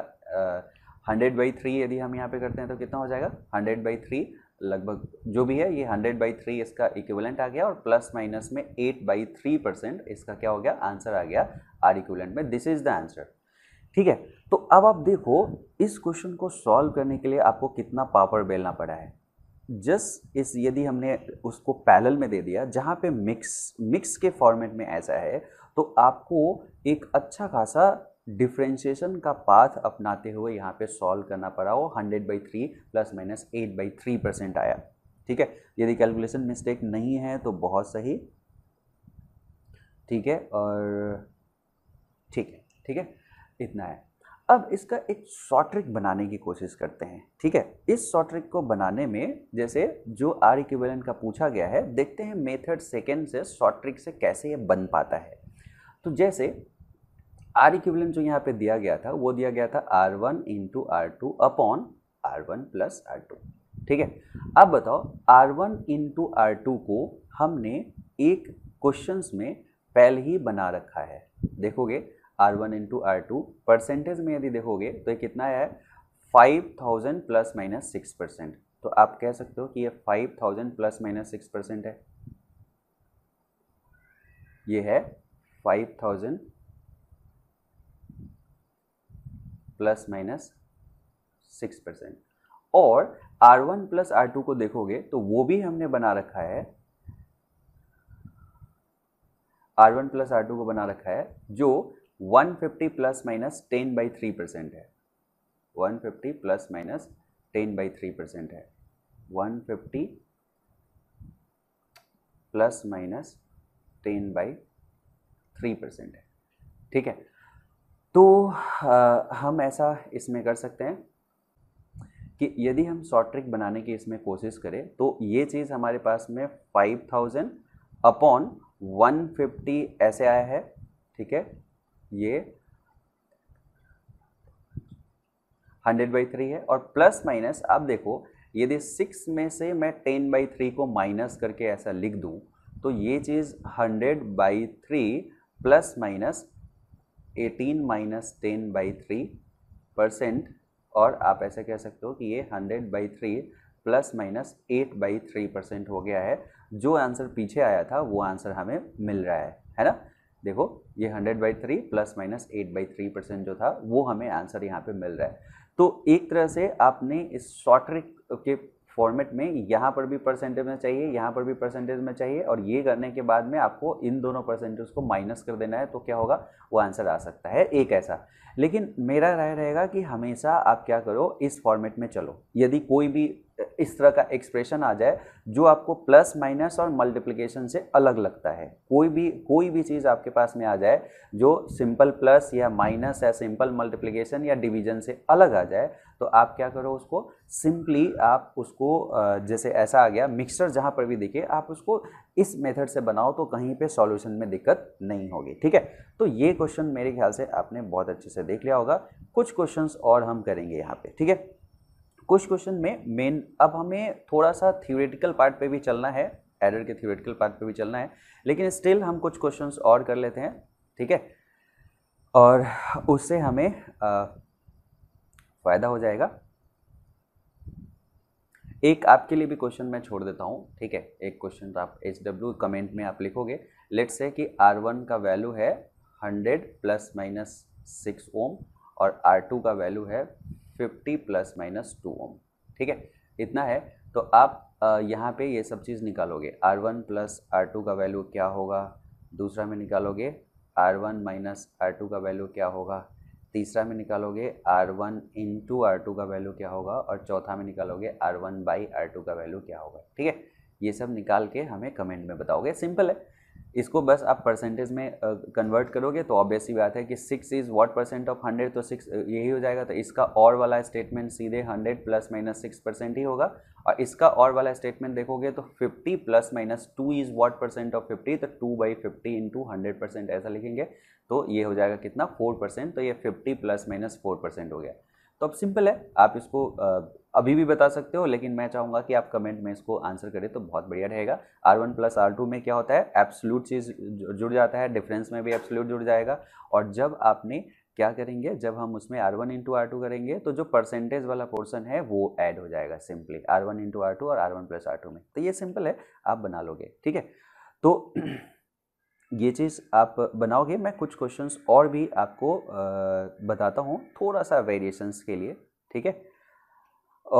हंड्रेड बाई थ्री यदि हम यहाँ पे करते हैं तो कितना हो जाएगा हंड्रेड बाई थ्री लगभग जो भी है ये हंड्रेड बाई थ्री इसका इक्विवेलेंट आ गया और प्लस माइनस में एट बाई थ्री परसेंट इसका क्या हो गया आंसर आ गया आर इक्विवेलेंट में दिस इज़ द आंसर ठीक है तो अब आप देखो इस क्वेश्चन को सॉल्व करने के लिए आपको कितना पावर बेलना पड़ा है जस्ट इस यदि हमने उसको पैनल में दे दिया जहाँ पे मिक्स मिक्स के फॉर्मेट में ऐसा है तो आपको एक अच्छा खासा डिफ्रेंशिएशन का पाथ अपनाते हुए यहाँ पे सॉल्व करना पड़ा वो hundred by three plus minus eight by three percent आया ठीक है यदि कैलकुलेशन मिस्टेक नहीं है तो बहुत सही ठीक है और ठीक है ठीक है इतना है अब इसका एक शॉर्ट ट्रिक बनाने की कोशिश करते हैं ठीक है इस शॉर्ट ट्रिक को बनाने में जैसे जो आर इक्विवेलेंट का पूछा गया है देखते हैं मेथड सेकेंड से शॉर्ट ट्रिक से कैसे ये बन पाता है तो जैसे आर इक्विवेलेंट जो यहाँ पे दिया गया था वो दिया गया था r one into r two upon are one plus are two ठीक है अब बताओ r one into r two को हमने एक क्वेश्चन में पहले ही बना रखा है देखोगे r one into r two percentage में यदि देखोगे तो ये कितना है five thousand plus minus six percent तो आप कह सकते हो कि ये five thousand plus minus six percent है ये है five thousand plus minus six percent और r one plus are two को देखोगे तो वो भी हमने बना रखा है r one plus are two को बना रखा है जो 150 plus minus ten by three percent है 150 plus minus ten by three percent है 150 plus minus ten by three percent है ठीक है तो आ, हम ऐसा इसमें कर सकते हैं कि यदि हम शॉर्ट ट्रिक बनाने की इसमें कोशिश करें तो ये चीज़ हमारे पास में 5000 अपॉन 150 ऐसे आया है ठीक है ये हंड्रेड बाई थ्री है और प्लस माइनस आप देखो यदि सिक्स में से मैं टेन बाई थ्री को माइनस करके ऐसा लिख दूँ तो ये चीज़ hundred by three plus minus eighteen minus ten by three percent और आप ऐसा कह सकते हो कि ये hundred by three plus minus eight by three percent हो गया है जो आंसर पीछे आया था वो आंसर हमें मिल रहा है है ना देखो ये 100 by three plus minus eight by three percent जो था वो हमें आंसर यहाँ पे मिल रहा है तो एक तरह से आपने इस शॉर्ट ट्रिक के फॉर्मेट में यहाँ पर भी परसेंटेज में चाहिए यहाँ पर भी परसेंटेज में चाहिए और ये करने के बाद में आपको इन दोनों परसेंटेज को माइनस कर देना है तो क्या होगा वो आंसर आ सकता है एक ऐसा लेकिन मेरा राय रहेगा कि हमेशा आप क्या करो इस फॉर्मेट में चलो यदि कोई भी इस तरह का एक्सप्रेशन आ जाए जो आपको प्लस माइनस और मल्टीप्लिकेशन से अलग लगता है कोई भी कोई भी चीज़ आपके पास में आ जाए जो सिंपल प्लस या माइनस या सिंपल मल्टीप्लिकेशन या डिवीजन से अलग आ जाए तो आप क्या करो उसको सिंपली आप उसको जैसे ऐसा आ गया मिक्सचर जहाँ पर भी दिखे आप उसको इस मेथड से बनाओ तो कहीं पे सॉल्यूशन में दिक्कत नहीं होगी ठीक है तो ये क्वेश्चन मेरे ख्याल से आपने बहुत अच्छे से देख लिया होगा कुछ क्वेश्चंस और हम करेंगे यहाँ पे ठीक है कुछ क्वेश्चन में मेन अब हमें थोड़ा सा थियोरेटिकल पार्ट पे भी चलना है एरर के थियोरेटिकल पार्ट पे भी चलना है लेकिन स्टिल हम कुछ क्वेश्चंस और कर लेते हैं ठीक है और उससे हमें फ़ायदा हो जाएगा एक आपके लिए भी क्वेश्चन मैं छोड़ देता हूँ ठीक है एक क्वेश्चन तो आप एच डब्ल्यू कमेंट में आप लिखोगे लेट्स से कि आर वन का वैल्यू है hundred plus minus six ohm और आर टू का वैल्यू है 50 प्लस माइनस टू ओम ठीक है इतना है तो आप यहाँ पे ये सब चीज़ निकालोगे r one plus are two का वैल्यू क्या होगा दूसरा में निकालोगे r one minus r two का वैल्यू क्या होगा तीसरा में निकालोगे r one into r two का वैल्यू क्या होगा और चौथा में निकालोगे r one by are two का वैल्यू क्या होगा ठीक है ये सब निकाल के हमें कमेंट में बताओगे सिंपल है इसको बस आप परसेंटेज में कन्वर्ट करोगे तो ऑब्वियसली बात है कि six is what percent of hundred तो सिक्स यही हो जाएगा तो इसका और वाला स्टेटमेंट सीधे hundred plus minus six percent ही होगा और इसका और वाला स्टेटमेंट देखोगे तो fifty plus minus two is what percent of fifty तो two by fifty into hundred percent ऐसा लिखेंगे तो ये हो जाएगा कितना फोर परसेंट तो ये fifty plus minus four percent हो गया तो अब सिंपल है आप इसको अभी भी बता सकते हो लेकिन मैं चाहूँगा कि आप कमेंट में इसको आंसर करें तो बहुत बढ़िया रहेगा r one plus are two में क्या होता है एप्सल्यूट चीज़ जुड़ जाता है डिफरेंस में भी एप्सल्यूट जुड़ जाएगा और जब आपने क्या करेंगे जब हम उसमें r one into r two करेंगे तो जो परसेंटेज वाला पोर्सन है वो ऐड हो जाएगा simply r one into r two और r one plus are two में तो ये सिंपल है आप बना लोगे ठीक है तो ये चीज़ आप बनाओगे मैं कुछ क्वेश्चंस और भी आपको बताता हूँ थोड़ा सा वेरिएशंस के लिए ठीक है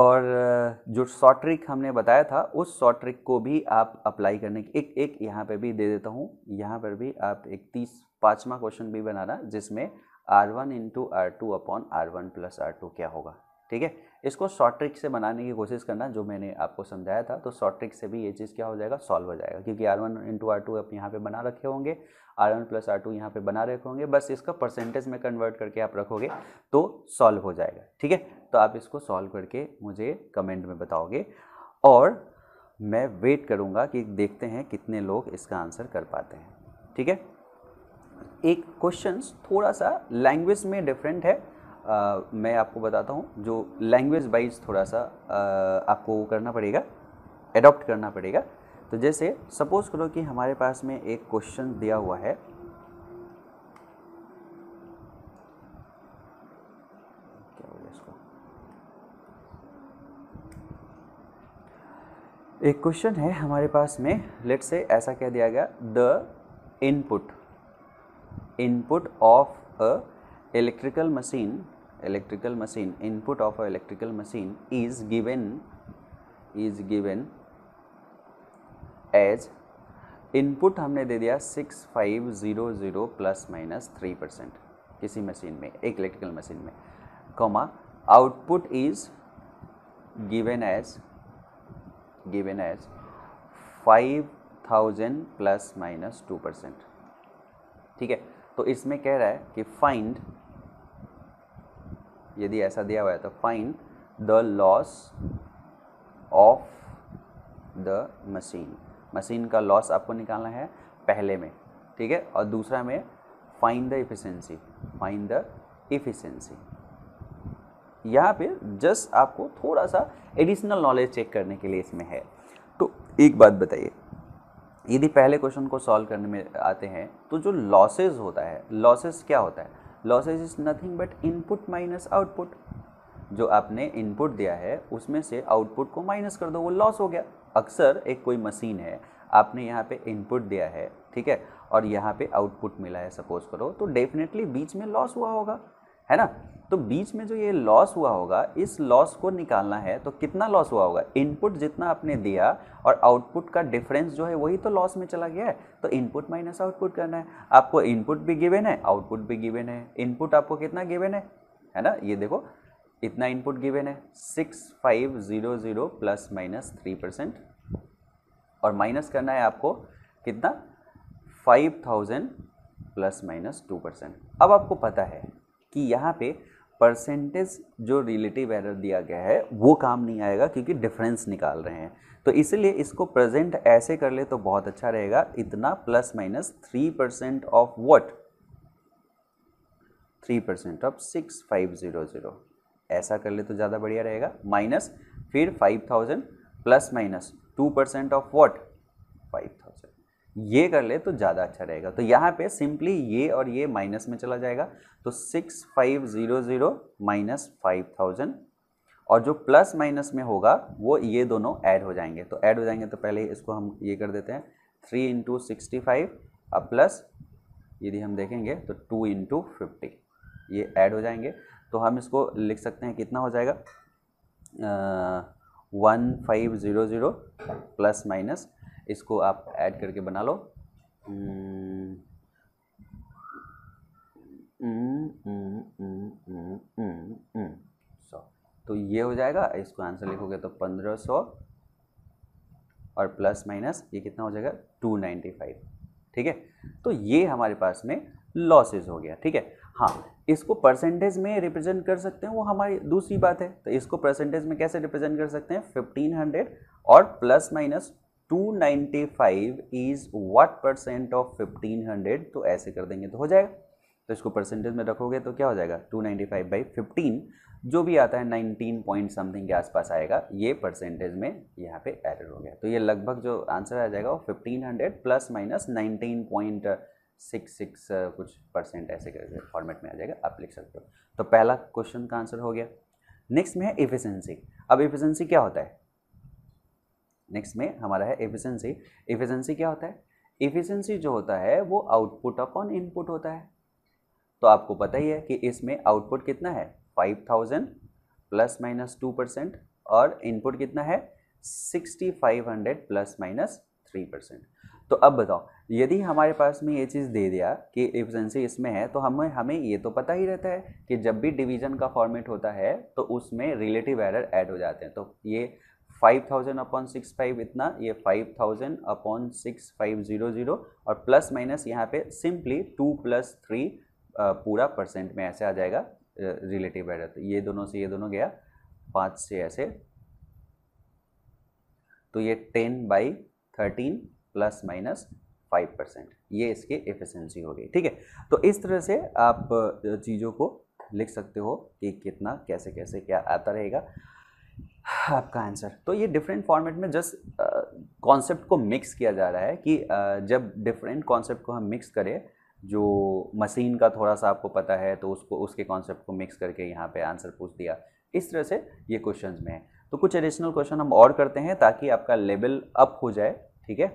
और जो शॉर्ट ट्रिक हमने बताया था उस शॉर्ट ट्रिक को भी आप अप्लाई करने की एक एक यहाँ पे भी दे देता हूँ यहाँ पर भी आप एक तीस पाँचवा क्वेश्चन भी बनाना जिसमें r one into r two upon are one plus are two क्या होगा ठीक है इसको शॉर्ट ट्रिक से बनाने की कोशिश करना जो मैंने आपको समझाया था तो शॉर्ट ट्रिक से भी ये चीज़ क्या हो जाएगा सॉल्व हो जाएगा क्योंकि r one into r two आप यहाँ पर बना रखे होंगे r one plus are two यहाँ पर बना रखे होंगे बस इसका परसेंटेज में कन्वर्ट करके आप रखोगे तो सॉल्व हो जाएगा ठीक है तो आप इसको सॉल्व करके मुझे कमेंट में बताओगे और मैं वेट करूँगा कि देखते हैं कितने लोग इसका आंसर कर पाते हैं ठीक है एक क्वेश्चन थोड़ा सा लैंग्वेज में डिफरेंट है आ, मैं आपको बताता हूँ जो लैंग्वेज वाइज थोड़ा सा आ, आपको वो करना पड़ेगा एडॉप्ट करना पड़ेगा तो जैसे सपोज़ करो कि हमारे पास में एक क्वेश्चन दिया हुआ है एक क्वेश्चन है हमारे पास में लेट से ऐसा कह दिया गया the input input of a electrical machine electrical machine input of a electrical machine is given is given as input हमने दे दिया six five zero zero plus minus three percent किसी मशीन में एक इलेक्ट्रिकल मशीन में comma output is given as given as five thousand plus minus two percent ठीक है तो इसमें कह रहा है कि फाइंड यदि ऐसा दिया हुआ है तो find the loss of the machine machine का लॉस आपको निकालना है पहले में ठीक है और दूसरा में find the efficiency find the efficiency यहाँ पे जस्ट आपको थोड़ा सा एडिशनल नॉलेज चेक करने के लिए इसमें है तो एक बात बताइए यदि पहले क्वेश्चन को सॉल्व करने में आते हैं तो जो लॉसेज होता है लॉसेज क्या होता है losses is nothing but input minus output जो आपने इनपुट दिया है उसमें से आउटपुट को माइनस कर दो वो लॉस हो गया अक्सर एक कोई मशीन है आपने यहाँ पे इनपुट दिया है ठीक है और यहाँ पे आउटपुट मिला है सपोज करो तो डेफिनेटली बीच में लॉस हुआ होगा है ना तो बीच में जो ये लॉस हुआ होगा इस लॉस को निकालना है तो कितना लॉस हुआ होगा इनपुट जितना आपने दिया और आउटपुट का डिफरेंस जो है वही तो लॉस में चला गया है तो इनपुट माइनस आउटपुट करना है आपको इनपुट भी गिवेन है आउटपुट भी गिवेन है इनपुट आपको कितना गिवेन है है ना ये देखो इतना इनपुट गिवेन है six five zero zero plus minus three percent और माइनस करना है आपको कितना five thousand plus minus two percent अब आपको पता है कि यहाँ पे परसेंटेज जो रिलेटिव एरर दिया गया है वो काम नहीं आएगा क्योंकि डिफरेंस निकाल रहे हैं तो इसलिए इसको प्रेजेंट ऐसे कर ले तो बहुत अच्छा रहेगा इतना plus minus three percent of what three percent of six five zero zero ऐसा कर ले तो ज़्यादा बढ़िया रहेगा माइनस फिर five thousand plus minus two percent of what five thousand ये कर ले तो ज़्यादा अच्छा रहेगा तो यहाँ पे सिंपली ये और ये माइनस में चला जाएगा तो six five zero zero minus five thousand और जो प्लस माइनस में होगा वो ये दोनों ऐड हो जाएंगे तो ऐड हो जाएंगे तो पहले इसको हम ये कर देते हैं थ्री इंटू सिक्सटी फाइव और प्लस यदि हम देखेंगे तो टू इंटू फिफ्टी ये ऐड हो जाएंगे तो हम इसको लिख सकते हैं कितना हो जाएगा one five zero zero plus minus इसको आप ऐड करके बना लो सौ तो ये हो जाएगा इसको आंसर लिखोगे तो पंद्रह सौ और प्लस माइनस ये कितना हो जाएगा टू नाइन्टी फाइव ठीक है तो ये हमारे पास में लॉसेस हो गया ठीक है हाँ इसको परसेंटेज में रिप्रेजेंट कर सकते हैं वो हमारी दूसरी बात है तो इसको परसेंटेज में कैसे रिप्रेजेंट कर सकते हैं फिफ्टीन हंड्रेड और plus minus 295 is what percent of 1500 तो ऐसे कर देंगे तो हो जाएगा तो इसको परसेंटेज में रखोगे तो क्या हो जाएगा 295 नाइन्टी फाइव बाई फिफ्टीन जो भी आता है 19 पॉइंट समथिंग के आसपास आएगा ये परसेंटेज में यहाँ पे एरर हो गया तो ये लगभग जो आंसर आ जाएगा वो 1500 plus minus nineteen point six six कुछ परसेंट ऐसे करके फॉर्मेट में आ जाएगा आप लिख सकते हो तो पहला क्वेश्चन का आंसर हो गया नेक्स्ट में है इफ़िशेंसी अब इफिशेंसी क्या होता है नेक्स्ट में हमारा है एफिशिएंसी एफिशिएंसी क्या होता है एफिशिएंसी जो होता है वो आउटपुट अपॉन इनपुट होता है तो आपको पता ही है कि इसमें आउटपुट कितना है five thousand plus minus two percent और इनपुट कितना है sixty five hundred plus minus three percent तो अब बताओ यदि हमारे पास में ये चीज़ दे दिया कि एफिशिएंसी इसमें है तो हमें हमें ये तो पता ही रहता है कि जब भी डिवीजन का फॉर्मेट होता है तो उसमें रिलेटिव एरर ऐड हो जाते हैं तो ये five thousand upon six five इतना ये five thousand upon six five zero zero और प्लस माइनस यहाँ पे सिंपली टू प्लस थ्री पूरा परसेंट में ऐसे आ जाएगा रिलेटिव एरर तो ये दोनों से ये दोनों गया पाँच से ऐसे तो ये ten by thirteen plus minus five percent ये इसकी एफिशेंसी हो गई ठीक है तो इस तरह से आप चीज़ों को लिख सकते हो कि कितना कैसे कैसे क्या आता रहेगा हाँ, आपका आंसर तो ये डिफरेंट फॉर्मेट में जस्ट कॉन्सेप्ट को मिक्स किया जा रहा है कि uh, जब डिफरेंट कॉन्सेप्ट को हम मिक्स करें जो मशीन का थोड़ा सा आपको पता है तो उसको उसके कॉन्सेप्ट को मिक्स करके यहाँ पे आंसर पूछ दिया इस तरह से ये क्वेश्चन में है तो कुछ एडिशनल क्वेश्चन हम और करते हैं ताकि आपका लेवल अप हो जाए ठीक है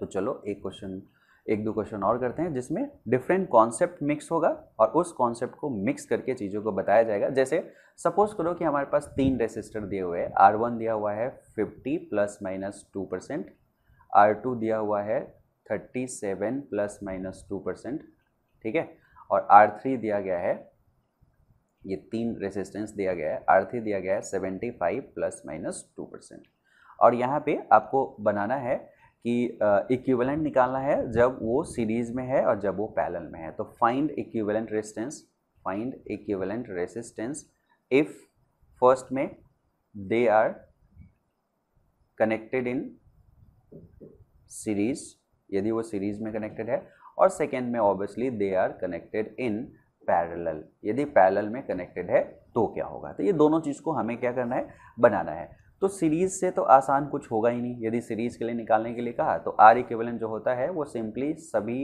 तो चलो एक क्वेश्चन एक दो क्वेश्चन और करते हैं जिसमें डिफरेंट कॉन्सेप्ट मिक्स होगा और उस कॉन्सेप्ट को मिक्स करके चीज़ों को बताया जाएगा जैसे सपोज करो कि हमारे पास तीन रेसिस्टर दिए हुए हैं आर वन दिया हुआ है fifty plus minus two percent R two दिया हुआ है thirty seven plus minus two percent ठीक है और आर थ्री दिया गया है ये तीन रेसिस्टेंस दिया गया है आर थ्री दिया गया है seventy five plus minus two percent और यहाँ पे आपको बनाना है कि इक्विवेलेंट uh, निकालना है जब वो सीरीज में है और जब वो पैरेलल में है तो find equivalent resistance find equivalent resistance if first में they are connected in series यदि वो सीरीज में कनेक्टेड है और सेकेंड में obviously they are connected in parallel यदि पैरेलल में कनेक्टेड है तो क्या होगा तो ये दोनों चीज़ को हमें क्या करना है बनाना है तो सीरीज से तो आसान कुछ होगा ही नहीं यदि सीरीज के लिए निकालने के लिए कहा तो आर इक्विवेलेंट जो होता है वो सिंपली सभी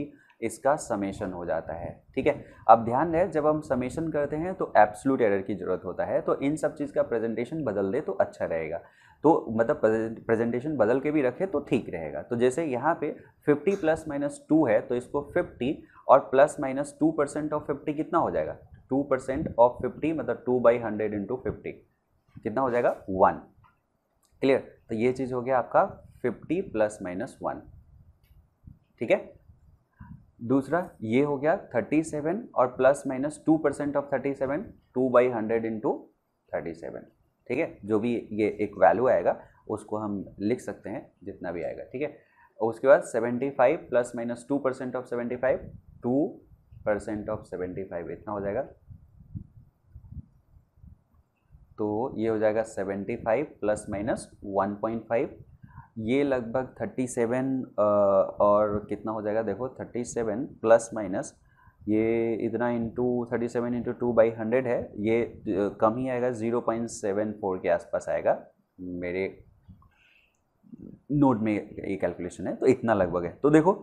इसका समेशन हो जाता है ठीक है अब ध्यान रहे जब हम समेशन करते हैं तो एप्सलूट एरर की ज़रूरत होता है तो इन सब चीज़ का प्रेजेंटेशन बदल दे तो अच्छा रहेगा तो मतलब प्रेजेंटेशन बदल के भी रखे तो ठीक रहेगा तो जैसे यहाँ पे 50 प्लस माइनस टू है तो इसको 50 और plus minus two percent of fifty कितना हो जाएगा टू परसेंट ऑफ फिफ्टी मतलब two by hundred into fifty कितना हो जाएगा वन क्लियर तो ये चीज़ हो गया आपका फिफ्टी प्लस माइनस वन ठीक है दूसरा ये हो गया 37 और plus minus two percent of 37 two by hundred into thirty ठीक है जो भी ये एक वैल्यू आएगा उसको हम लिख सकते हैं जितना भी आएगा ठीक है उसके बाद 75 plus minus two percent of 75 two percent of 75 इतना हो जाएगा तो ये हो जाएगा 75 प्लस माइनस 1.5 ये लगभग 37 और कितना हो जाएगा देखो 37 प्लस माइनस ये इतना into thirty seven into two by hundred है ये कम ही आएगा ज़ीरो पॉइंट सेवन फोर के आसपास आएगा मेरे नोट में ये कैलकुलेशन है तो इतना लगभग है तो देखो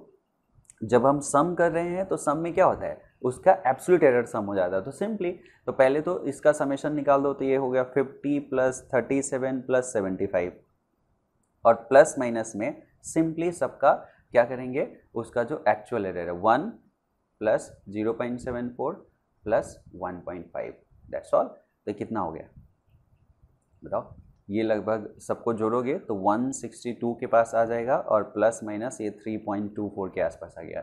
जब हम सम कर रहे हैं तो सम में क्या होता है उसका एब्सोल्यूट एरर सम हो जाता है तो सिंपली तो पहले तो इसका समेशन निकाल दो तो ये हो गया fifty plus thirty seven plus seventy five और प्लस माइनस में सिंपली सबका क्या करेंगे उसका जो एक्चुअल एरर है one plus zero point seven four plus one point five that's all तो कितना हो गया बताओ ये लगभग सबको जोड़ोगे तो 162 के पास आ जाएगा और प्लस माइनस ये 3.24 के आसपास आ गया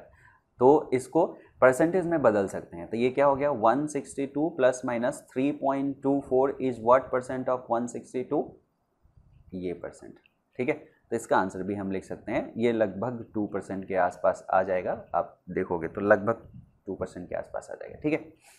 तो इसको परसेंटेज में बदल सकते हैं तो ये क्या हो गया 162 plus minus 3.24 is what percent of 162 ये परसेंट ठीक है तो इसका आंसर भी हम लिख सकते हैं ये लगभग टू परसेंट के आसपास आ जाएगा आप देखोगे तो लगभग टू परसेंट के आसपास आ जाएगा ठीक है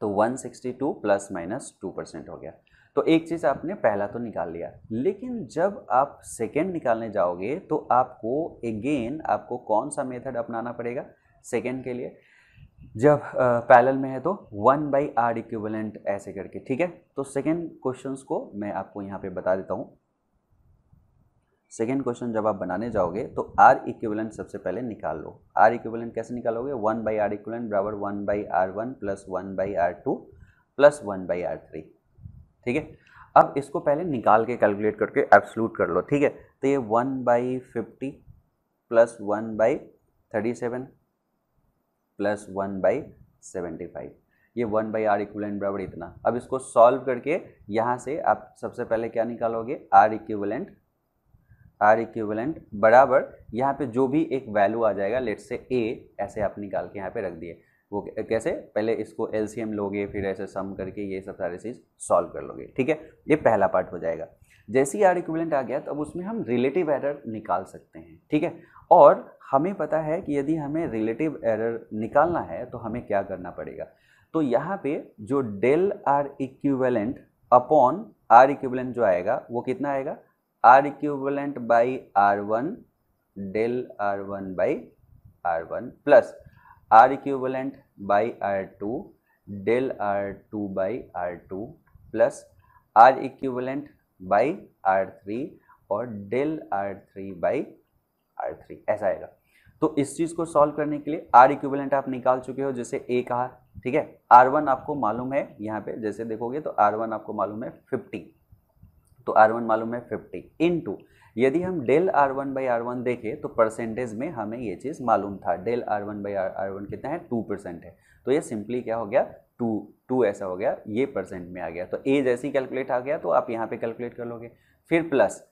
तो one sixty two plus minus two percent हो गया तो एक चीज़ आपने पहला तो निकाल लिया लेकिन जब आप सेकेंड निकालने जाओगे तो आपको अगेन आपको कौन सा मेथड अपनाना पड़ेगा सेकेंड के लिए जब पैरेलल में है तो वन बाई आर इक्विवेलेंट ऐसे करके ठीक है तो सेकेंड क्वेश्चंस को मैं आपको यहाँ पे बता देता हूँ सेकेंड क्वेश्चन जब आप बनाने जाओगे तो आर इक्विवेलेंट सबसे पहले निकाल लो आर इक्विवेलेंट कैसे निकालोगे वन बाई आर इक्विवेलेंट बराबर one by are one plus one by are two plus one by R three ठीक है अब इसको पहले निकाल के कैलकुलेट करके एब्सलूट कर लो ठीक है तो ये one by fifty plus one by thirty seven plus one by seventy five ये वन बाई आर इक्वलेंट बराबर इतना अब इसको सॉल्व करके यहाँ से आप सबसे पहले क्या निकालोगे आर इक्वलेंट आर इक्विवेलेंट बराबर यहाँ पे जो भी एक वैल्यू आ जाएगा लेट से ए ऐसे आप निकाल के यहाँ पे रख दिए वो कैसे पहले इसको एलसीएम लोगे फिर ऐसे सम करके ये सब सारी चीज़ सॉल्व कर लोगे ठीक है ये पहला पार्ट हो जाएगा जैसे ही आर इक्विवेलेंट आ गया तब अब उसमें हम रिलेटिव एरर निकाल सकते हैं ठीक है और हमें पता है कि यदि हमें रिलेटिव एरर निकालना है तो हमें क्या करना पड़ेगा तो यहाँ पे जो del are equivalent upon are equivalent जो आएगा वो कितना आएगा R equivalent by are one del are one by are one plus R equivalent by are two del are two by are two plus R equivalent by R three और del R three by R three ऐसा आएगा तो इस चीज़ को solve करने के लिए are equivalent आप निकाल चुके हो जैसे ए कहा ठीक है आर वन आपको मालूम है यहाँ पे जैसे देखोगे तो आर वन आपको मालूम है फिफ्टी तो आर वन मालूम है फिफ्टी इन टू यदि हम del are one by are one देखें तो परसेंटेज में हमें ये चीज़ मालूम था del are one by R R one कितना है टू परसेंट है तो ये सिंपली क्या हो गया टू टू ऐसा हो गया ये परसेंट में आ गया तो ए जैसे ही कैलकुलेट आ गया तो आप यहाँ पे कैलकुलेट कर लोगे फिर प्लस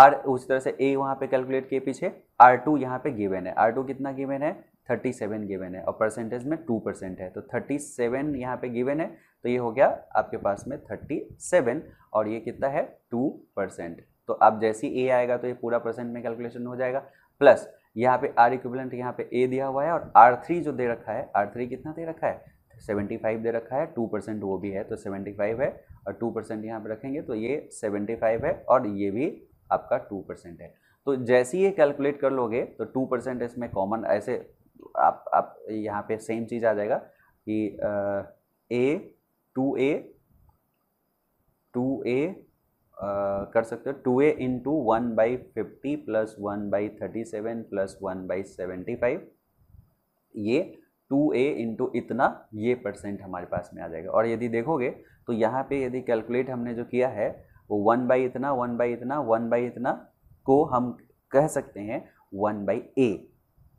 आर उस तरह से ए वहाँ पे कैलकुलेट किए पीछे आर टू यहाँ पे गिवेन है आर टू कितना गिवन है थर्टी सेवन गिवन है और परसेंटेज में टू परसेंट है तो थर्टी सेवन यहाँ पे गिवेन है तो ये हो गया आपके पास में थर्टी सेवन और ये कितना है टू परसेंट तो आप जैसे ही ए आएगा तो ये पूरा परसेंट में कैलकुलेशन हो जाएगा प्लस यहाँ पे आर इक्विवेलेंट यहाँ पे ए दिया हुआ है और आर थ्री जो दे रखा है आर थ्री कितना दे रखा है सेवेंटी फाइव दे रखा है टू परसेंट वो भी है तो सेवेंटी फाइव है और टू परसेंट यहाँ पर रखेंगे तो ये सेवेंटी फाइव है और ये भी आपका टू परसेंट है तो जैसे ही ये कैलकुलेट कर लोगे तो टू परसेंट इसमें कॉमन ऐसे आप आप यहाँ पे सेम चीज़ आ जाएगा कि ए टू ए टू ए कर सकते हो two A into one by fifty plus one by thirty seven plus one by seventy five ये टू ए इंटू इतना ये परसेंट हमारे पास में आ जाएगा और यदि देखोगे तो यहाँ पे यदि कैलकुलेट हमने जो किया है वो वन बाई इतना वन बाई इतना वन बाई इतना को हम कह सकते हैं वन बाई ए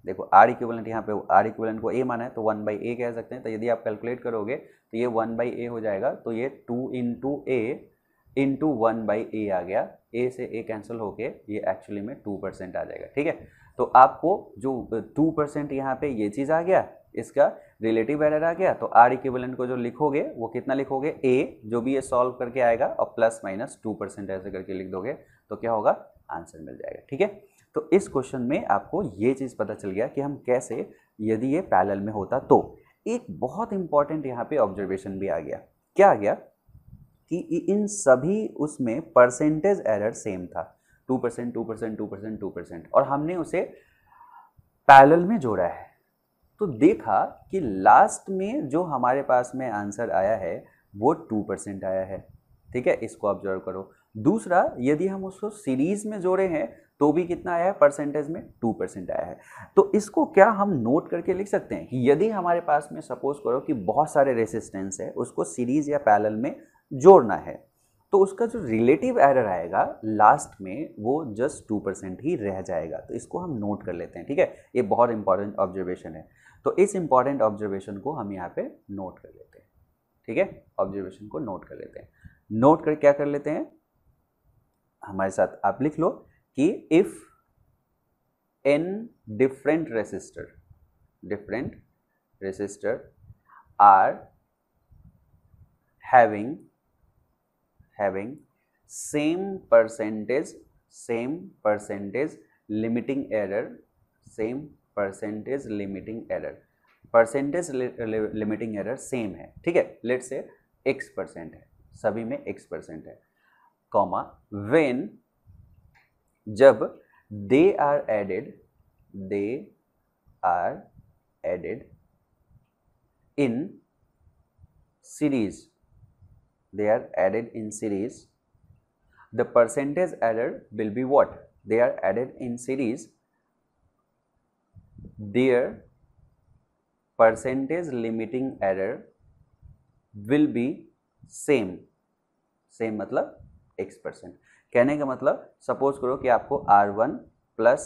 देखो आर इक्वलेंट यहाँ पे आर इक्वलेंट को ए माना है तो वन बाई ए कह सकते हैं तो यदि आप कैलकुलेट करोगे तो ये वन बाई ए हो जाएगा तो ये two into A into one by A आ गया ए से ए कैंसिल होके ये एक्चुअली में टू परसेंट आ जाएगा ठीक है तो आपको जो टू परसेंट यहाँ पे ये चीज़ आ गया इसका रिलेटिव एरर आ गया तो आर इक्विवेलेंट को जो लिखोगे वो कितना लिखोगे ए जो भी ये सॉल्व करके आएगा और प्लस माइनस टू परसेंट ऐसे करके लिख दोगे तो क्या होगा आंसर मिल जाएगा ठीक है तो इस क्वेश्चन में आपको ये चीज़ पता चल गया कि हम कैसे यदि ये पैरल में होता तो एक बहुत इंपॉर्टेंट यहाँ पे ऑब्जर्वेशन भी आ गया क्या आ गया कि इन सभी उसमें परसेंटेज एरर सेम था two percent two percent two percent two percent और हमने उसे पैरल में जोड़ा है तो देखा कि लास्ट में जो हमारे पास में आंसर आया है वो टू परसेंट आया है ठीक है इसको ऑब्जर्व करो दूसरा यदि हम उसको सीरीज में जोड़े हैं तो भी कितना आया है परसेंटेज में टू परसेंट आया है तो इसको क्या हम नोट करके लिख सकते हैं कि यदि हमारे पास में सपोज करो कि बहुत सारे रेसिस्टेंस है उसको सीरीज या पैरल में जोड़ना है तो उसका जो रिलेटिव एरर आएगा लास्ट में वो जस्ट टू परसेंट ही रह जाएगा तो इसको हम नोट कर लेते हैं ठीक है ये बहुत इंपॉर्टेंट ऑब्जर्वेशन है तो इस इंपॉर्टेंट ऑब्जर्वेशन को हम यहाँ पे नोट कर लेते हैं ठीक है ऑब्जर्वेशन को नोट कर लेते हैं नोट कर क्या कर लेते हैं हमारे साथ आप लिख लो कि if N different resistor different resistor are having having same percentage same percentage limiting error same percentage limiting error percentage limiting error same है ठीक है लेट से एक्स परसेंट है सभी में एक्स परसेंट है कॉमा वेन जब they are added, they are added in series they are added in series the percentage error will be what they are added in series their percentage limiting error will be same same matlab x percent कहने का मतलब suppose करो कि आपको R one plus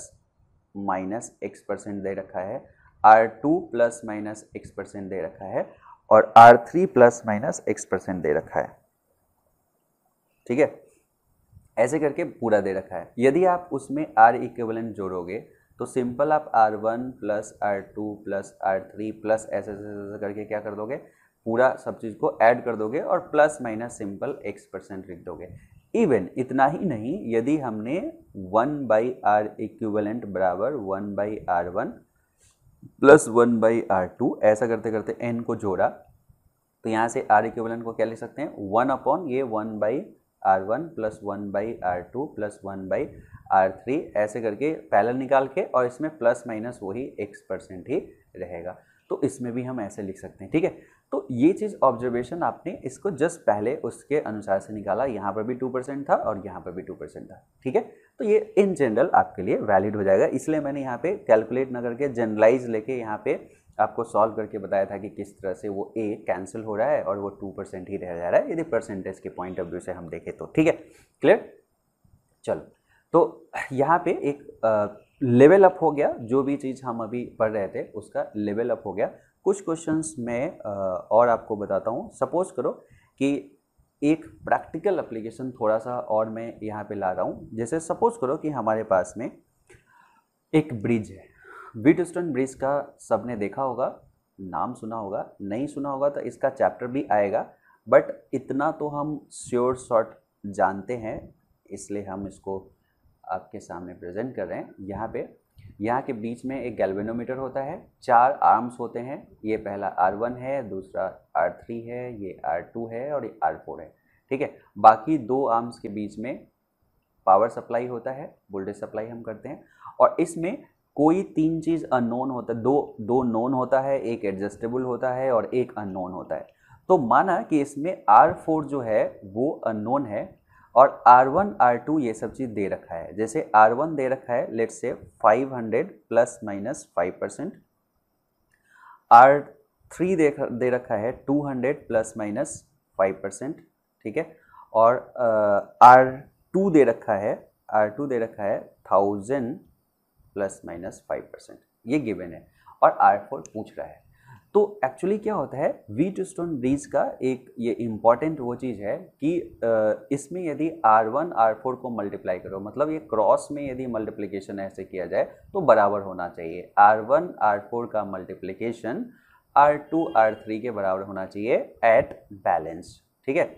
minus X percent दे रखा है R two plus minus X percent दे रखा है और R three plus minus X percent दे रखा है ठीक है ऐसे करके पूरा दे रखा है यदि आप उसमें आर इक्वलेंट जोड़ोगे तो सिंपल आप R one plus are two plus R three plus ऐसे ऐसे करके क्या कर दोगे पूरा सब चीज़ को ऐड कर दोगे और plus minus simple X percent लिख दोगे इवन इतना ही नहीं यदि हमने वन बाई आर इक्विवेलेंट बराबर one by are one plus one by are two ऐसा करते करते एन को जोड़ा तो यहाँ से आर इक्विवेलेंट को क्या ले सकते हैं वन अपॉन ये one by are one plus one by are two plus one by R three ऐसे करके पहले निकाल के और इसमें प्लस माइनस वही एक्स परसेंट ही रहेगा तो इसमें भी हम ऐसे लिख सकते हैं ठीक है तो ये चीज़ ऑब्जर्वेशन आपने इसको जस्ट पहले उसके अनुसार से निकाला यहाँ पर भी टू परसेंट था और यहाँ पर भी टू परसेंट था ठीक है तो ये इन जनरल आपके लिए वैलिड हो जाएगा इसलिए मैंने यहाँ पे कैलकुलेट ना करके जनरलाइज लेके यहाँ पे आपको सॉल्व करके बताया था कि किस तरह से वो ए कैंसिल हो रहा है और वो टू परसेंट ही रह जा रहा है यदि परसेंटेज के पॉइंट ऑफ व्यू से हम देखें तो ठीक है क्लियर चलो तो यहाँ पे एक लेवल अप हो गया जो भी चीज़ हम अभी पढ़ रहे थे उसका लेवल अप हो गया कुछ क्वेश्चंस मैं और आपको बताता हूँ सपोज करो कि एक प्रैक्टिकल एप्लीकेशन थोड़ा सा और मैं यहाँ पे ला रहा हूँ जैसे सपोज करो कि हमारे पास में एक ब्रिज है स्टोन ब्रिज का सबने देखा होगा नाम सुना होगा नहीं सुना होगा तो इसका चैप्टर भी आएगा बट इतना तो हम श्योर शॉर्ट जानते हैं इसलिए हम इसको आपके सामने प्रेजेंट कर रहे हैं यहाँ पे यहाँ के बीच में एक गैल्वेनोमीटर होता है चार आर्म्स होते हैं ये पहला आर वन है दूसरा आर थ्री है ये आर टू है और ये आर फोर है ठीक है बाकी दो आर्म्स के बीच में पावर सप्लाई होता है वोल्टेज सप्लाई हम करते हैं और इसमें कोई तीन चीज़ अननोन होता है दो दो नोन होता है एक एडजस्टेबल होता है और एक अननोन होता है तो माना कि इसमें आर फोर जो है वो अननोन है और R1, R2 ये सब चीज़ दे रखा है जैसे R1 दे रखा है late say 500 plus minus 5 percent R three दे दे रखा है 200 प्लस माइनस 5 परसेंट ठीक है और आर R2 टू दे रखा है आर टू दे रखा है thousand plus minus five percent ये गिवन है और आर फोर पूछ रहा है तो एक्चुअली क्या होता है वीट स्टोन ब्रिज का एक ये इम्पॉर्टेंट वो चीज़ है कि इसमें यदि R1 R4 को मल्टीप्लाई करो मतलब ये क्रॉस में यदि मल्टीप्लिकेशन ऐसे किया जाए तो बराबर होना चाहिए R1 R4 का मल्टीप्लिकेशन R2 R3 के बराबर होना चाहिए एट बैलेंस ठीक है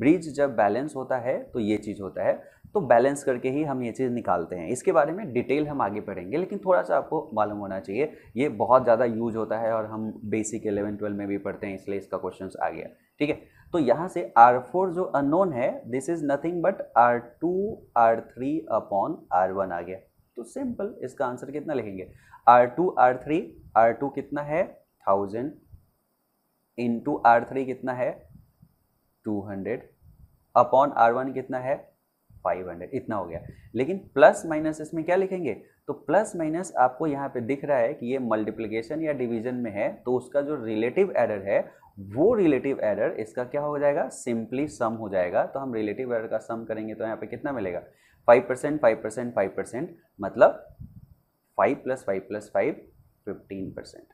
ब्रिज जब बैलेंस होता है तो ये चीज़ होता है तो बैलेंस करके ही हम ये चीज़ निकालते हैं इसके बारे में डिटेल हम आगे पढ़ेंगे लेकिन थोड़ा सा आपको मालूम होना चाहिए ये बहुत ज़्यादा यूज होता है और हम बेसिक इलेवन ट्वेल्व में भी पढ़ते हैं इसलिए इसका क्वेश्चन आ गया ठीक है तो यहाँ से आर फोर जो अनोन है this is nothing but R two R three upon are one आ गया तो सिंपल इसका आंसर कितना लिखेंगे R two R three R two कितना है थाउजेंड इंटू आर थ्री कितना है two hundred upon are one कितना है फाइव हंड्रेड इतना हो गया लेकिन प्लस माइनस इसमें क्या लिखेंगे तो प्लस माइनस आपको यहाँ पे दिख रहा है कि ये मल्टीप्लीकेशन या डिवीजन में है तो उसका जो रिलेटिव एरर है वो रिलेटिव एरर इसका क्या हो जाएगा सिंपली सम हो जाएगा तो हम रिलेटिव एरर का सम करेंगे तो यहाँ पे कितना मिलेगा five percent five percent five percent मतलब five plus five plus five fifteen percent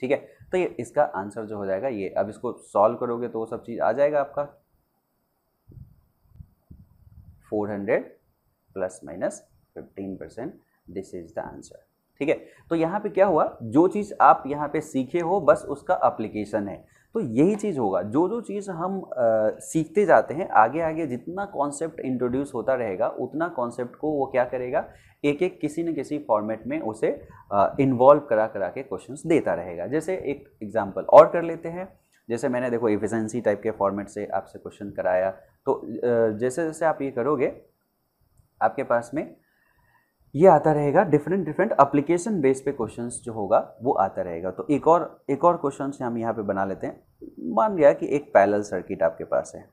ठीक है तो ये इसका आंसर जो हो जाएगा ये अब इसको सॉल्व करोगे तो वो सब चीज़ आ जाएगा आपका 400 plus minus 15 percent this is the answer ठीक है तो यहाँ पे क्या हुआ जो चीज़ आप यहाँ पे सीखे हो बस उसका अप्लीकेशन है तो यही चीज़ होगा जो जो चीज़ हम आ, सीखते जाते हैं आगे आगे जितना कॉन्सेप्ट इंट्रोड्यूस होता रहेगा उतना कॉन्सेप्ट को वो क्या करेगा एक एक किसी न किसी फॉर्मेट में उसे इन्वॉल्व करा करा के क्वेश्चंस देता रहेगा जैसे एक एग्जांपल और कर लेते हैं जैसे मैंने देखो एफिशेंसी टाइप के फॉर्मेट से आपसे क्वेश्चन कराया तो जैसे जैसे आप ये करोगे आपके पास में ये आता रहेगा डिफरेंट डिफरेंट अप्लीकेशन बेस पे क्वेश्चंस जो होगा वो आता रहेगा तो एक और एक और क्वेश्चन हम यहाँ पे बना लेते हैं मान लिया कि एक पैरेलल सर्किट आपके पास है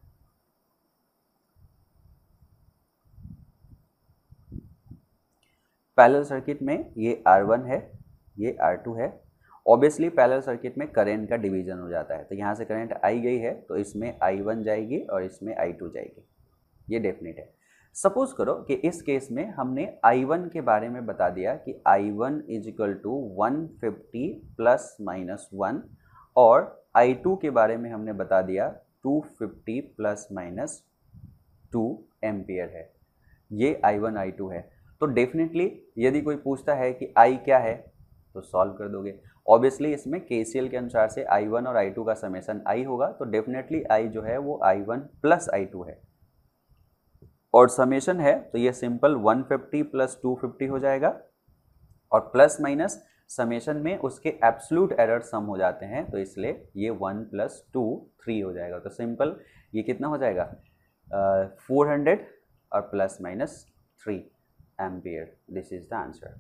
पैरेलल सर्किट में ये R1 है ये R2 है ऑब्वियसली पैरेलल सर्किट में करंट का डिवीजन हो जाता है तो यहाँ से करंट आई गई है तो इसमें आई वन जाएगी और इसमें आई टू जाएगी ये डेफिनेट है सपोज करो कि इस केस में हमने आई वन के बारे में बता दिया कि I one is equal to one fifty plus minus one और आई टू के बारे में हमने बता दिया two fifty plus minus two ampere है ये आई वन आई टू है तो डेफिनेटली यदि कोई पूछता है कि आई क्या है तो सॉल्व कर दोगे ऑब्वियसली इसमें के के अनुसार से आई वन और आई टू का समेसन आई होगा तो डेफिनेटली आई जो है वो I one plus I two है और समेसन है तो ये सिंपल 150 प्लस 250 हो जाएगा और प्लस माइनस समेसन में उसके एब्सलूट एरर सम हो जाते हैं तो इसलिए ये वन प्लस टू थ्री हो जाएगा तो सिंपल ये कितना हो जाएगा फोर uh, हंड्रेड और plus minus three ampere this is the answer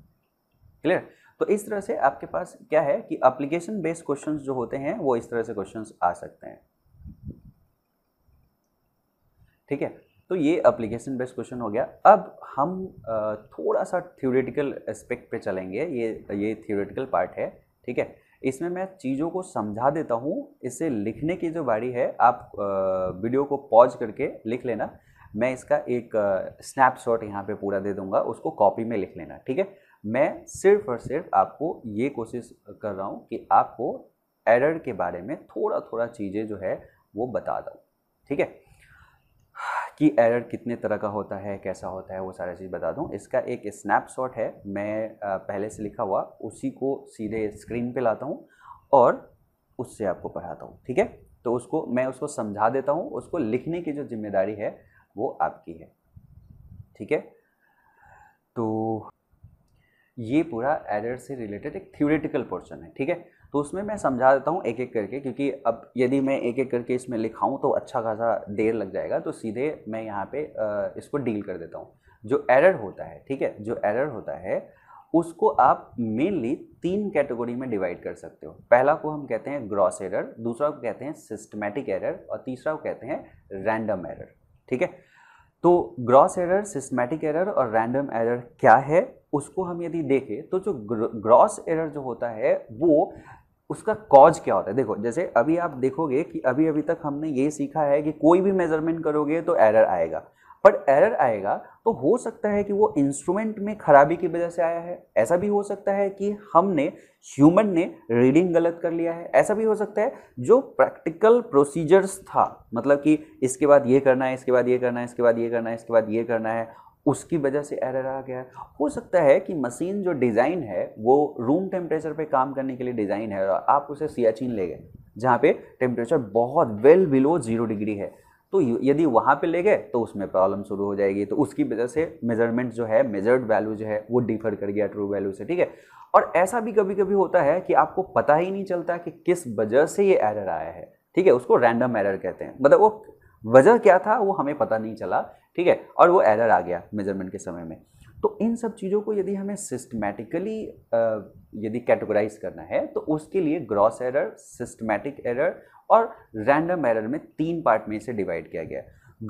clear तो इस तरह से आपके पास क्या है कि अप्लीकेशन बेस्ड क्वेश्चन जो होते हैं वो इस तरह से क्वेश्चन आ सकते हैं ठीक है तो ये अप्लीकेशन बेस्ड क्वेश्चन हो गया अब हम थोड़ा सा थ्योरेटिकल एस्पेक्ट पे चलेंगे ये ये थ्योरेटिकल पार्ट है ठीक है इसमें मैं चीज़ों को समझा देता हूँ इसे लिखने की जो बारी है आप वीडियो को पॉज करके लिख लेना मैं इसका एक स्नैपशॉट यहाँ पे पूरा दे दूँगा उसको कॉपी में लिख लेना ठीक है मैं सिर्फ और सिर्फ आपको ये कोशिश कर रहा हूँ कि आपको एरर के बारे में थोड़ा थोड़ा चीज़ें जो है वो बता दूँ ठीक है कि एरर कितने तरह का होता है कैसा होता है वो सारी चीज़ बता दूँ इसका एक स्नैपशॉट है मैं पहले से लिखा हुआ उसी को सीधे स्क्रीन पे लाता हूँ और उससे आपको पढ़ाता हूँ ठीक है तो उसको मैं उसको समझा देता हूँ उसको लिखने की जो जिम्मेदारी है वो आपकी है ठीक है तो ये पूरा एरर से रिलेटेड एक थ्योरेटिकल पोर्शन है ठीक है तो उसमें मैं समझा देता हूँ एक एक करके क्योंकि अब यदि मैं एक एक करके इसमें लिखाऊँ तो अच्छा खासा देर लग जाएगा तो सीधे मैं यहाँ पे इसको डील कर देता हूँ जो एरर होता है ठीक है जो एरर होता है उसको आप मेनली तीन कैटेगरी में डिवाइड कर सकते हो पहला को हम कहते हैं ग्रॉस एरर दूसरा को कहते हैं सिस्टमैटिक एरर और तीसरा को कहते हैं रैंडम एरर ठीक है तो ग्रॉस एरर सिस्टमैटिक एरर और रैंडम एरर क्या है उसको हम यदि देखें तो जो ग्रॉस एरर जो होता है वो उसका कॉज क्या होता है देखो जैसे अभी आप देखोगे कि अभी अभी तक हमने ये सीखा है कि कोई भी मेजरमेंट करोगे तो एरर आएगा पर एरर आएगा तो हो सकता है कि वो इंस्ट्रूमेंट में खराबी की वजह से आया है ऐसा भी हो सकता है कि हमने ह्यूमन ने रीडिंग गलत कर लिया है ऐसा भी हो सकता है जो प्रैक्टिकल प्रोसीजर्स था मतलब कि इसके बाद ये करना है इसके बाद ये करना है इसके बाद ये करना है इसके बाद ये करना है उसकी वजह से एरर आ गया हो सकता है कि मशीन जो डिज़ाइन है वो रूम टेम्परेचर पे काम करने के लिए डिज़ाइन है और आप उसे सियाचिन ले गए जहाँ पे टेम्परेचर बहुत वेल बिलो ज़ीरो डिग्री है तो यदि वहाँ पे ले गए तो उसमें प्रॉब्लम शुरू हो जाएगी तो उसकी वजह से मेजरमेंट जो है मेजर्ड वैल्यू जो है वो डिफर कर गया ट्रू वैल्यू से ठीक है और ऐसा भी कभी कभी होता है कि आपको पता ही नहीं चलता कि किस वजह से ये एरर आया है ठीक है उसको रैंडम एरर कहते हैं मतलब वो वजह क्या था वो हमें पता नहीं चला ठीक है और वो एरर आ गया मेजरमेंट के समय में तो इन सब चीज़ों को यदि हमें सिस्टमेटिकली यदि कैटेगराइज करना है तो उसके लिए ग्रॉस एरर सिस्टमेटिक एरर और रैंडम एरर में तीन पार्ट में इसे डिवाइड किया गया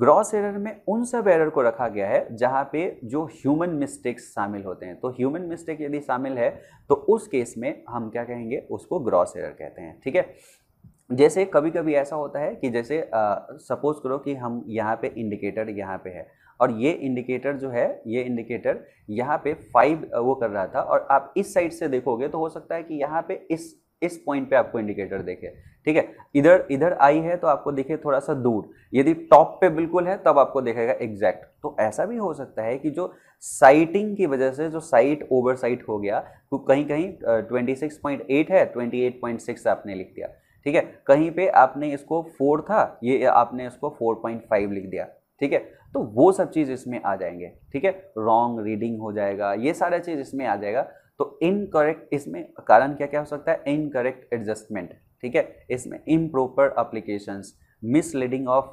ग्रॉस एरर में उन सब एरर को रखा गया है जहाँ पे जो ह्यूमन मिस्टेक्स शामिल होते हैं तो ह्यूमन मिस्टेक यदि शामिल है तो उस केस में हम क्या कहेंगे उसको ग्रॉस एरर कहते हैं ठीक है जैसे कभी कभी ऐसा होता है कि जैसे सपोज करो कि हम यहाँ पे इंडिकेटर यहाँ पे है और ये इंडिकेटर जो है ये इंडिकेटर यहाँ पे फाइव वो कर रहा था और आप इस साइड से देखोगे तो हो सकता है कि यहाँ पे इस इस पॉइंट पे आपको इंडिकेटर देखे ठीक है इधर इधर आई है तो आपको देखे थोड़ा सा दूर यदि टॉप पे बिल्कुल है तब आपको देखेगा एग्जैक्ट तो ऐसा भी हो सकता है कि जो साइटिंग की वजह से जो साइट ओवर साइट हो गया तो कहीं कहीं ट्वेंटी सिक्स पॉइंट एट है ट्वेंटी एट पॉइंट सिक्स आपने लिख दिया ठीक है कहीं पे आपने इसको फोर था ये आपने इसको फोर पॉइंट फाइव लिख दिया ठीक है तो वो सब चीज़ इसमें आ जाएंगे ठीक है रॉन्ग रीडिंग हो जाएगा ये सारा चीज़ इसमें आ जाएगा तो इनकरेक्ट इसमें कारण क्या क्या हो सकता है इनकरेक्ट एडजस्टमेंट ठीक है इसमें इम्प्रॉपर अप्लीकेशंस मिसलीडिंग ऑफ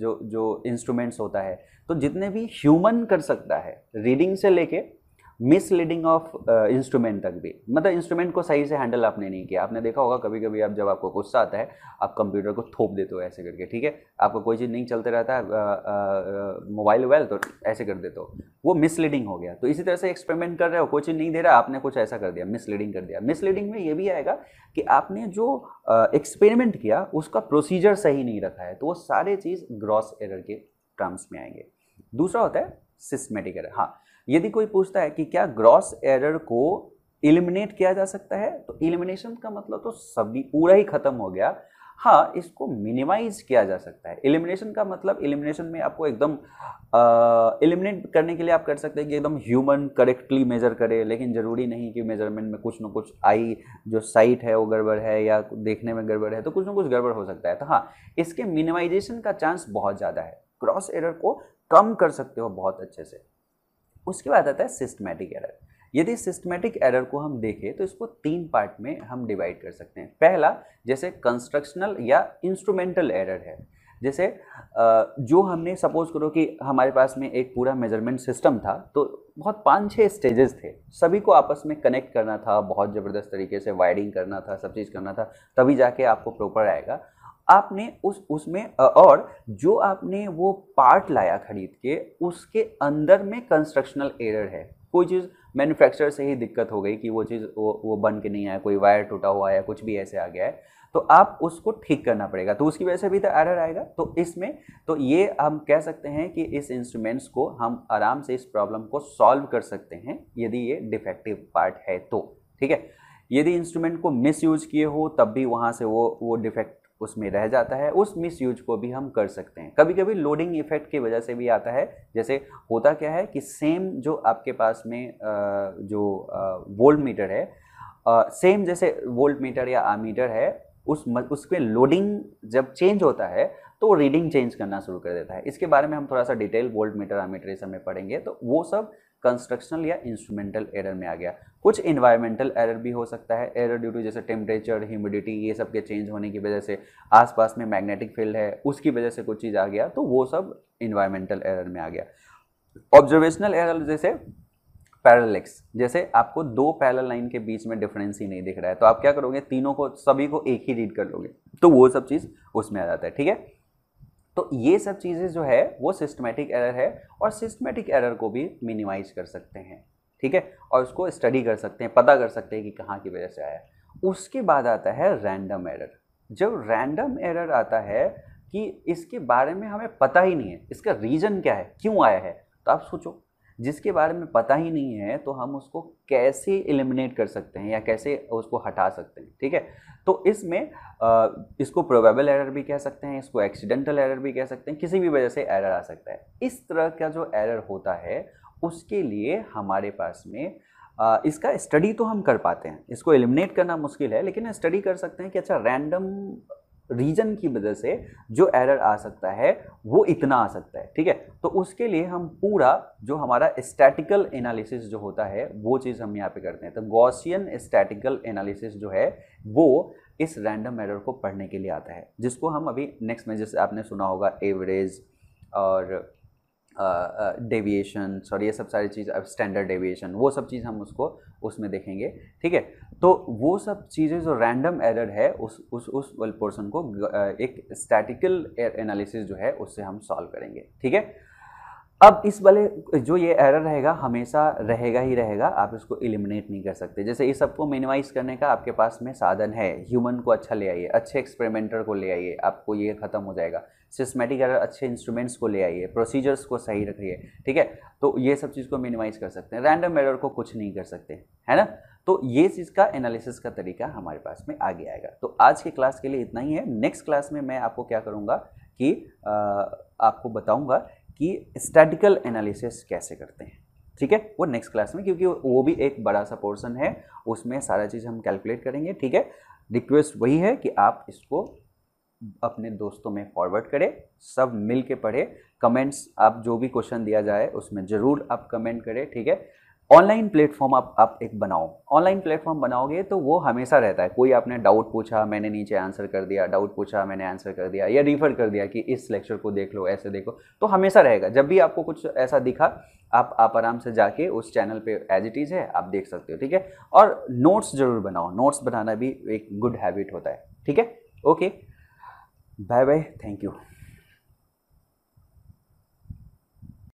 जो जो इंस्ट्रूमेंट्स होता है तो जितने भी ह्यूमन कर सकता है रीडिंग से लेके मिसलीडिंग ऑफ इंस्ट्रूमेंट तक भी मतलब इंस्ट्रूमेंट को सही से हैंडल आपने नहीं किया आपने देखा होगा कभी कभी आप जब आपको गुस्सा आता है आप कंप्यूटर को थोप देते हो ऐसे करके ठीक है आपको कोई चीज़ नहीं चलते रहता है मोबाइल वोबाइल तो ऐसे कर देते हो वो मिसलीडिंग हो गया तो इसी तरह से एक्सपेरिमेंट कर रहे हो कोई चीज़ नहीं दे रहा आपने कुछ ऐसा कर दिया मिसलीडिंग कर दिया मिसलीडिंग में ये भी आएगा कि आपने जो एक्सपेरिमेंट किया उसका प्रोसीजर सही नहीं रखा है तो वो सारे चीज़ ग्रॉस एरर के टर्म्स में आएंगे दूसरा होता है सिस्मेटिक एरर हाँ यदि कोई पूछता है कि क्या ग्रॉस एरर को इलिमिनेट किया जा सकता है तो इलिमिनेशन का मतलब तो सभी पूरा ही खत्म हो गया हाँ इसको मिनिमाइज किया जा सकता है एलिमिनेशन का मतलब एलिमिनेशन में आपको एकदम एलिमिनेट करने के लिए आप कर सकते हैं कि एकदम ह्यूमन करेक्टली मेजर करे लेकिन ज़रूरी नहीं कि मेजरमेंट में कुछ ना कुछ आई जो साइट है वो गड़बड़ है या देखने में गड़बड़ है तो कुछ ना कुछ गड़बड़ हो सकता है तो हाँ इसके मिनिमाइजेशन का चांस बहुत ज़्यादा है क्रॉस एरर को कम कर सकते हो बहुत अच्छे से उसके बाद आता है सिस्टमेटिक एरर यदि सिस्टमेटिक एरर को हम देखें तो इसको तीन पार्ट में हम डिवाइड कर सकते हैं पहला जैसे कंस्ट्रक्शनल या इंस्ट्रूमेंटल एरर है जैसे जो हमने सपोज करो कि हमारे पास में एक पूरा मेजरमेंट सिस्टम था तो बहुत पाँच छः स्टेजेस थे सभी को आपस में कनेक्ट करना था बहुत ज़बरदस्त तरीके से वायरिंग करना था सब चीज़ करना था तभी जाके आपको प्रॉपर आएगा आपने उस उसमें और जो आपने वो पार्ट लाया खरीद के उसके अंदर में कंस्ट्रक्शनल एरर है कोई चीज़ मैन्युफैक्चरर से ही दिक्कत हो गई कि वो चीज़ वो वो बन के नहीं आया कोई वायर टूटा हुआ है कुछ भी ऐसे आ गया है तो आप उसको ठीक करना पड़ेगा तो उसकी वजह से भी तो एरर आएगा तो इसमें तो ये हम कह सकते हैं कि इस इंस्ट्रूमेंट्स को हम आराम से इस प्रॉब्लम को सॉल्व कर सकते हैं यदि ये डिफेक्टिव पार्ट है तो ठीक है यदि इंस्ट्रूमेंट को मिस यूज किए हो तब भी वहाँ से वो वो डिफेक्ट उसमें रह जाता है उस यूज को भी हम कर सकते हैं कभी कभी लोडिंग इफेक्ट की वजह से भी आता है जैसे होता क्या है कि सेम जो आपके पास में जो वोल्ट मीटर है सेम जैसे वोल्ट मीटर या आमीटर है उस उसमें लोडिंग जब चेंज होता है तो रीडिंग चेंज करना शुरू कर देता है इसके बारे में हम थोड़ा सा डिटेल वोल्ट मीटर आमीटर इस समय पढ़ेंगे तो वो सब कंस्ट्रक्शनल या इंस्ट्रूमेंटल एरर में आ गया कुछ इन्वायरमेंटल एरर भी हो सकता है एरर ड्यू टू जैसे टेम्परेचर ह्यूमिडिटी ये सब के चेंज होने की वजह से आसपास में मैग्नेटिक फील्ड है उसकी वजह से कुछ चीज़ आ गया तो वो सब इन्वायरमेंटल एरर में आ गया ऑब्जर्वेशनल एरर जैसे पैरलेक्स जैसे आपको दो पैरल लाइन के बीच में डिफरेंस ही नहीं दिख रहा है तो आप क्या करोगे तीनों को सभी को एक ही रीड कर लोगे तो वो सब चीज़ उसमें आ जाता है ठीक है तो ये सब चीज़ें जो है वो सिस्टमेटिक एरर है और सिस्टमेटिक एरर को भी मिनिमाइज कर सकते हैं ठीक है और उसको स्टडी कर सकते हैं पता कर सकते हैं कि कहाँ की वजह से आया उसके बाद आता है रैंडम एरर जब रैंडम एरर आता है कि इसके बारे में हमें पता ही नहीं है इसका रीज़न क्या है क्यों आया है तो आप सोचो जिसके बारे में पता ही नहीं है तो हम उसको कैसे एलिमिनेट कर सकते हैं या कैसे उसको हटा सकते हैं ठीक है तो इसमें इसको प्रोबेबल एरर भी कह सकते हैं इसको एक्सीडेंटल एरर भी कह सकते हैं किसी भी वजह से एरर आ सकता है इस तरह का जो एरर होता है उसके लिए हमारे पास में इसका स्टडी तो हम कर पाते हैं इसको एलिमिनेट करना मुश्किल है लेकिन स्टडी कर सकते हैं कि अच्छा रैंडम रीजन की वजह से जो एरर आ सकता है वो इतना आ सकता है ठीक है तो उसके लिए हम पूरा जो हमारा स्टैटिकल एनालिसिस जो होता है वो चीज़ हम यहाँ पे करते हैं तो गॉसियन स्टैटिकल एनालिसिस जो है वो इस रैंडम एरर को पढ़ने के लिए आता है जिसको हम अभी नेक्स्ट में जैसे आपने सुना होगा एवरेज और डेविएशन सॉरी ये सब सारी चीज़ स्टैंडर्ड डेविएशन वो सब चीज़ हम उसको उसमें देखेंगे ठीक है तो वो सब चीज़ें जो रैंडम एरर है उस उस उस पोर्सन को एक स्टैटिकल एनालिसिस जो है उससे हम सॉल्व करेंगे ठीक है अब इस वाले जो ये एरर रहेगा हमेशा रहेगा ही रहेगा आप इसको इलिमिनेट नहीं कर सकते जैसे इस सबको मिनिमाइज करने का आपके पास में साधन है ह्यूमन को अच्छा ले आइए अच्छे एक्सपेरिमेंटर को ले आइए आपको ये ख़त्म हो जाएगा सिस्टमेटिक अगर अच्छे इंस्ट्रूमेंट्स को ले आइए प्रोसीजर्स को सही रखिए ठीक है तो ये सब चीज़ को मिनिमाइज कर सकते हैं रैंडम एरर को कुछ नहीं कर सकते है ना तो ये चीज़ का एनालिसिस का तरीका हमारे पास में आगे आएगा तो आज के क्लास के लिए इतना ही है नेक्स्ट क्लास में मैं आपको क्या करूँगा कि आ, आपको बताऊँगा कि स्टैटिकल एनालिसिस कैसे करते हैं ठीक है वो नेक्स्ट क्लास में क्योंकि वो भी एक बड़ा सा पोर्सन है उसमें सारा चीज़ हम कैलकुलेट करेंगे ठीक है रिक्वेस्ट वही है कि आप इसको अपने दोस्तों में फॉरवर्ड करें सब मिल के पढ़े कमेंट्स आप जो भी क्वेश्चन दिया जाए उसमें ज़रूर आप कमेंट करें ठीक है ऑनलाइन प्लेटफॉर्म आप आप एक बनाओ ऑनलाइन प्लेटफॉर्म बनाओगे तो वो हमेशा रहता है कोई आपने डाउट पूछा मैंने नीचे आंसर कर दिया डाउट पूछा मैंने आंसर कर दिया या रिफ़र कर दिया कि इस लेक्चर को देख लो ऐसे देखो तो हमेशा रहेगा जब भी आपको कुछ ऐसा दिखा आप आप आराम से जाके उस चैनल पे एज इट इज़ है आप देख सकते हो ठीक है और नोट्स ज़रूर बनाओ नोट्स बनाना भी एक गुड हैबिट होता है ठीक है okay bye bye thank you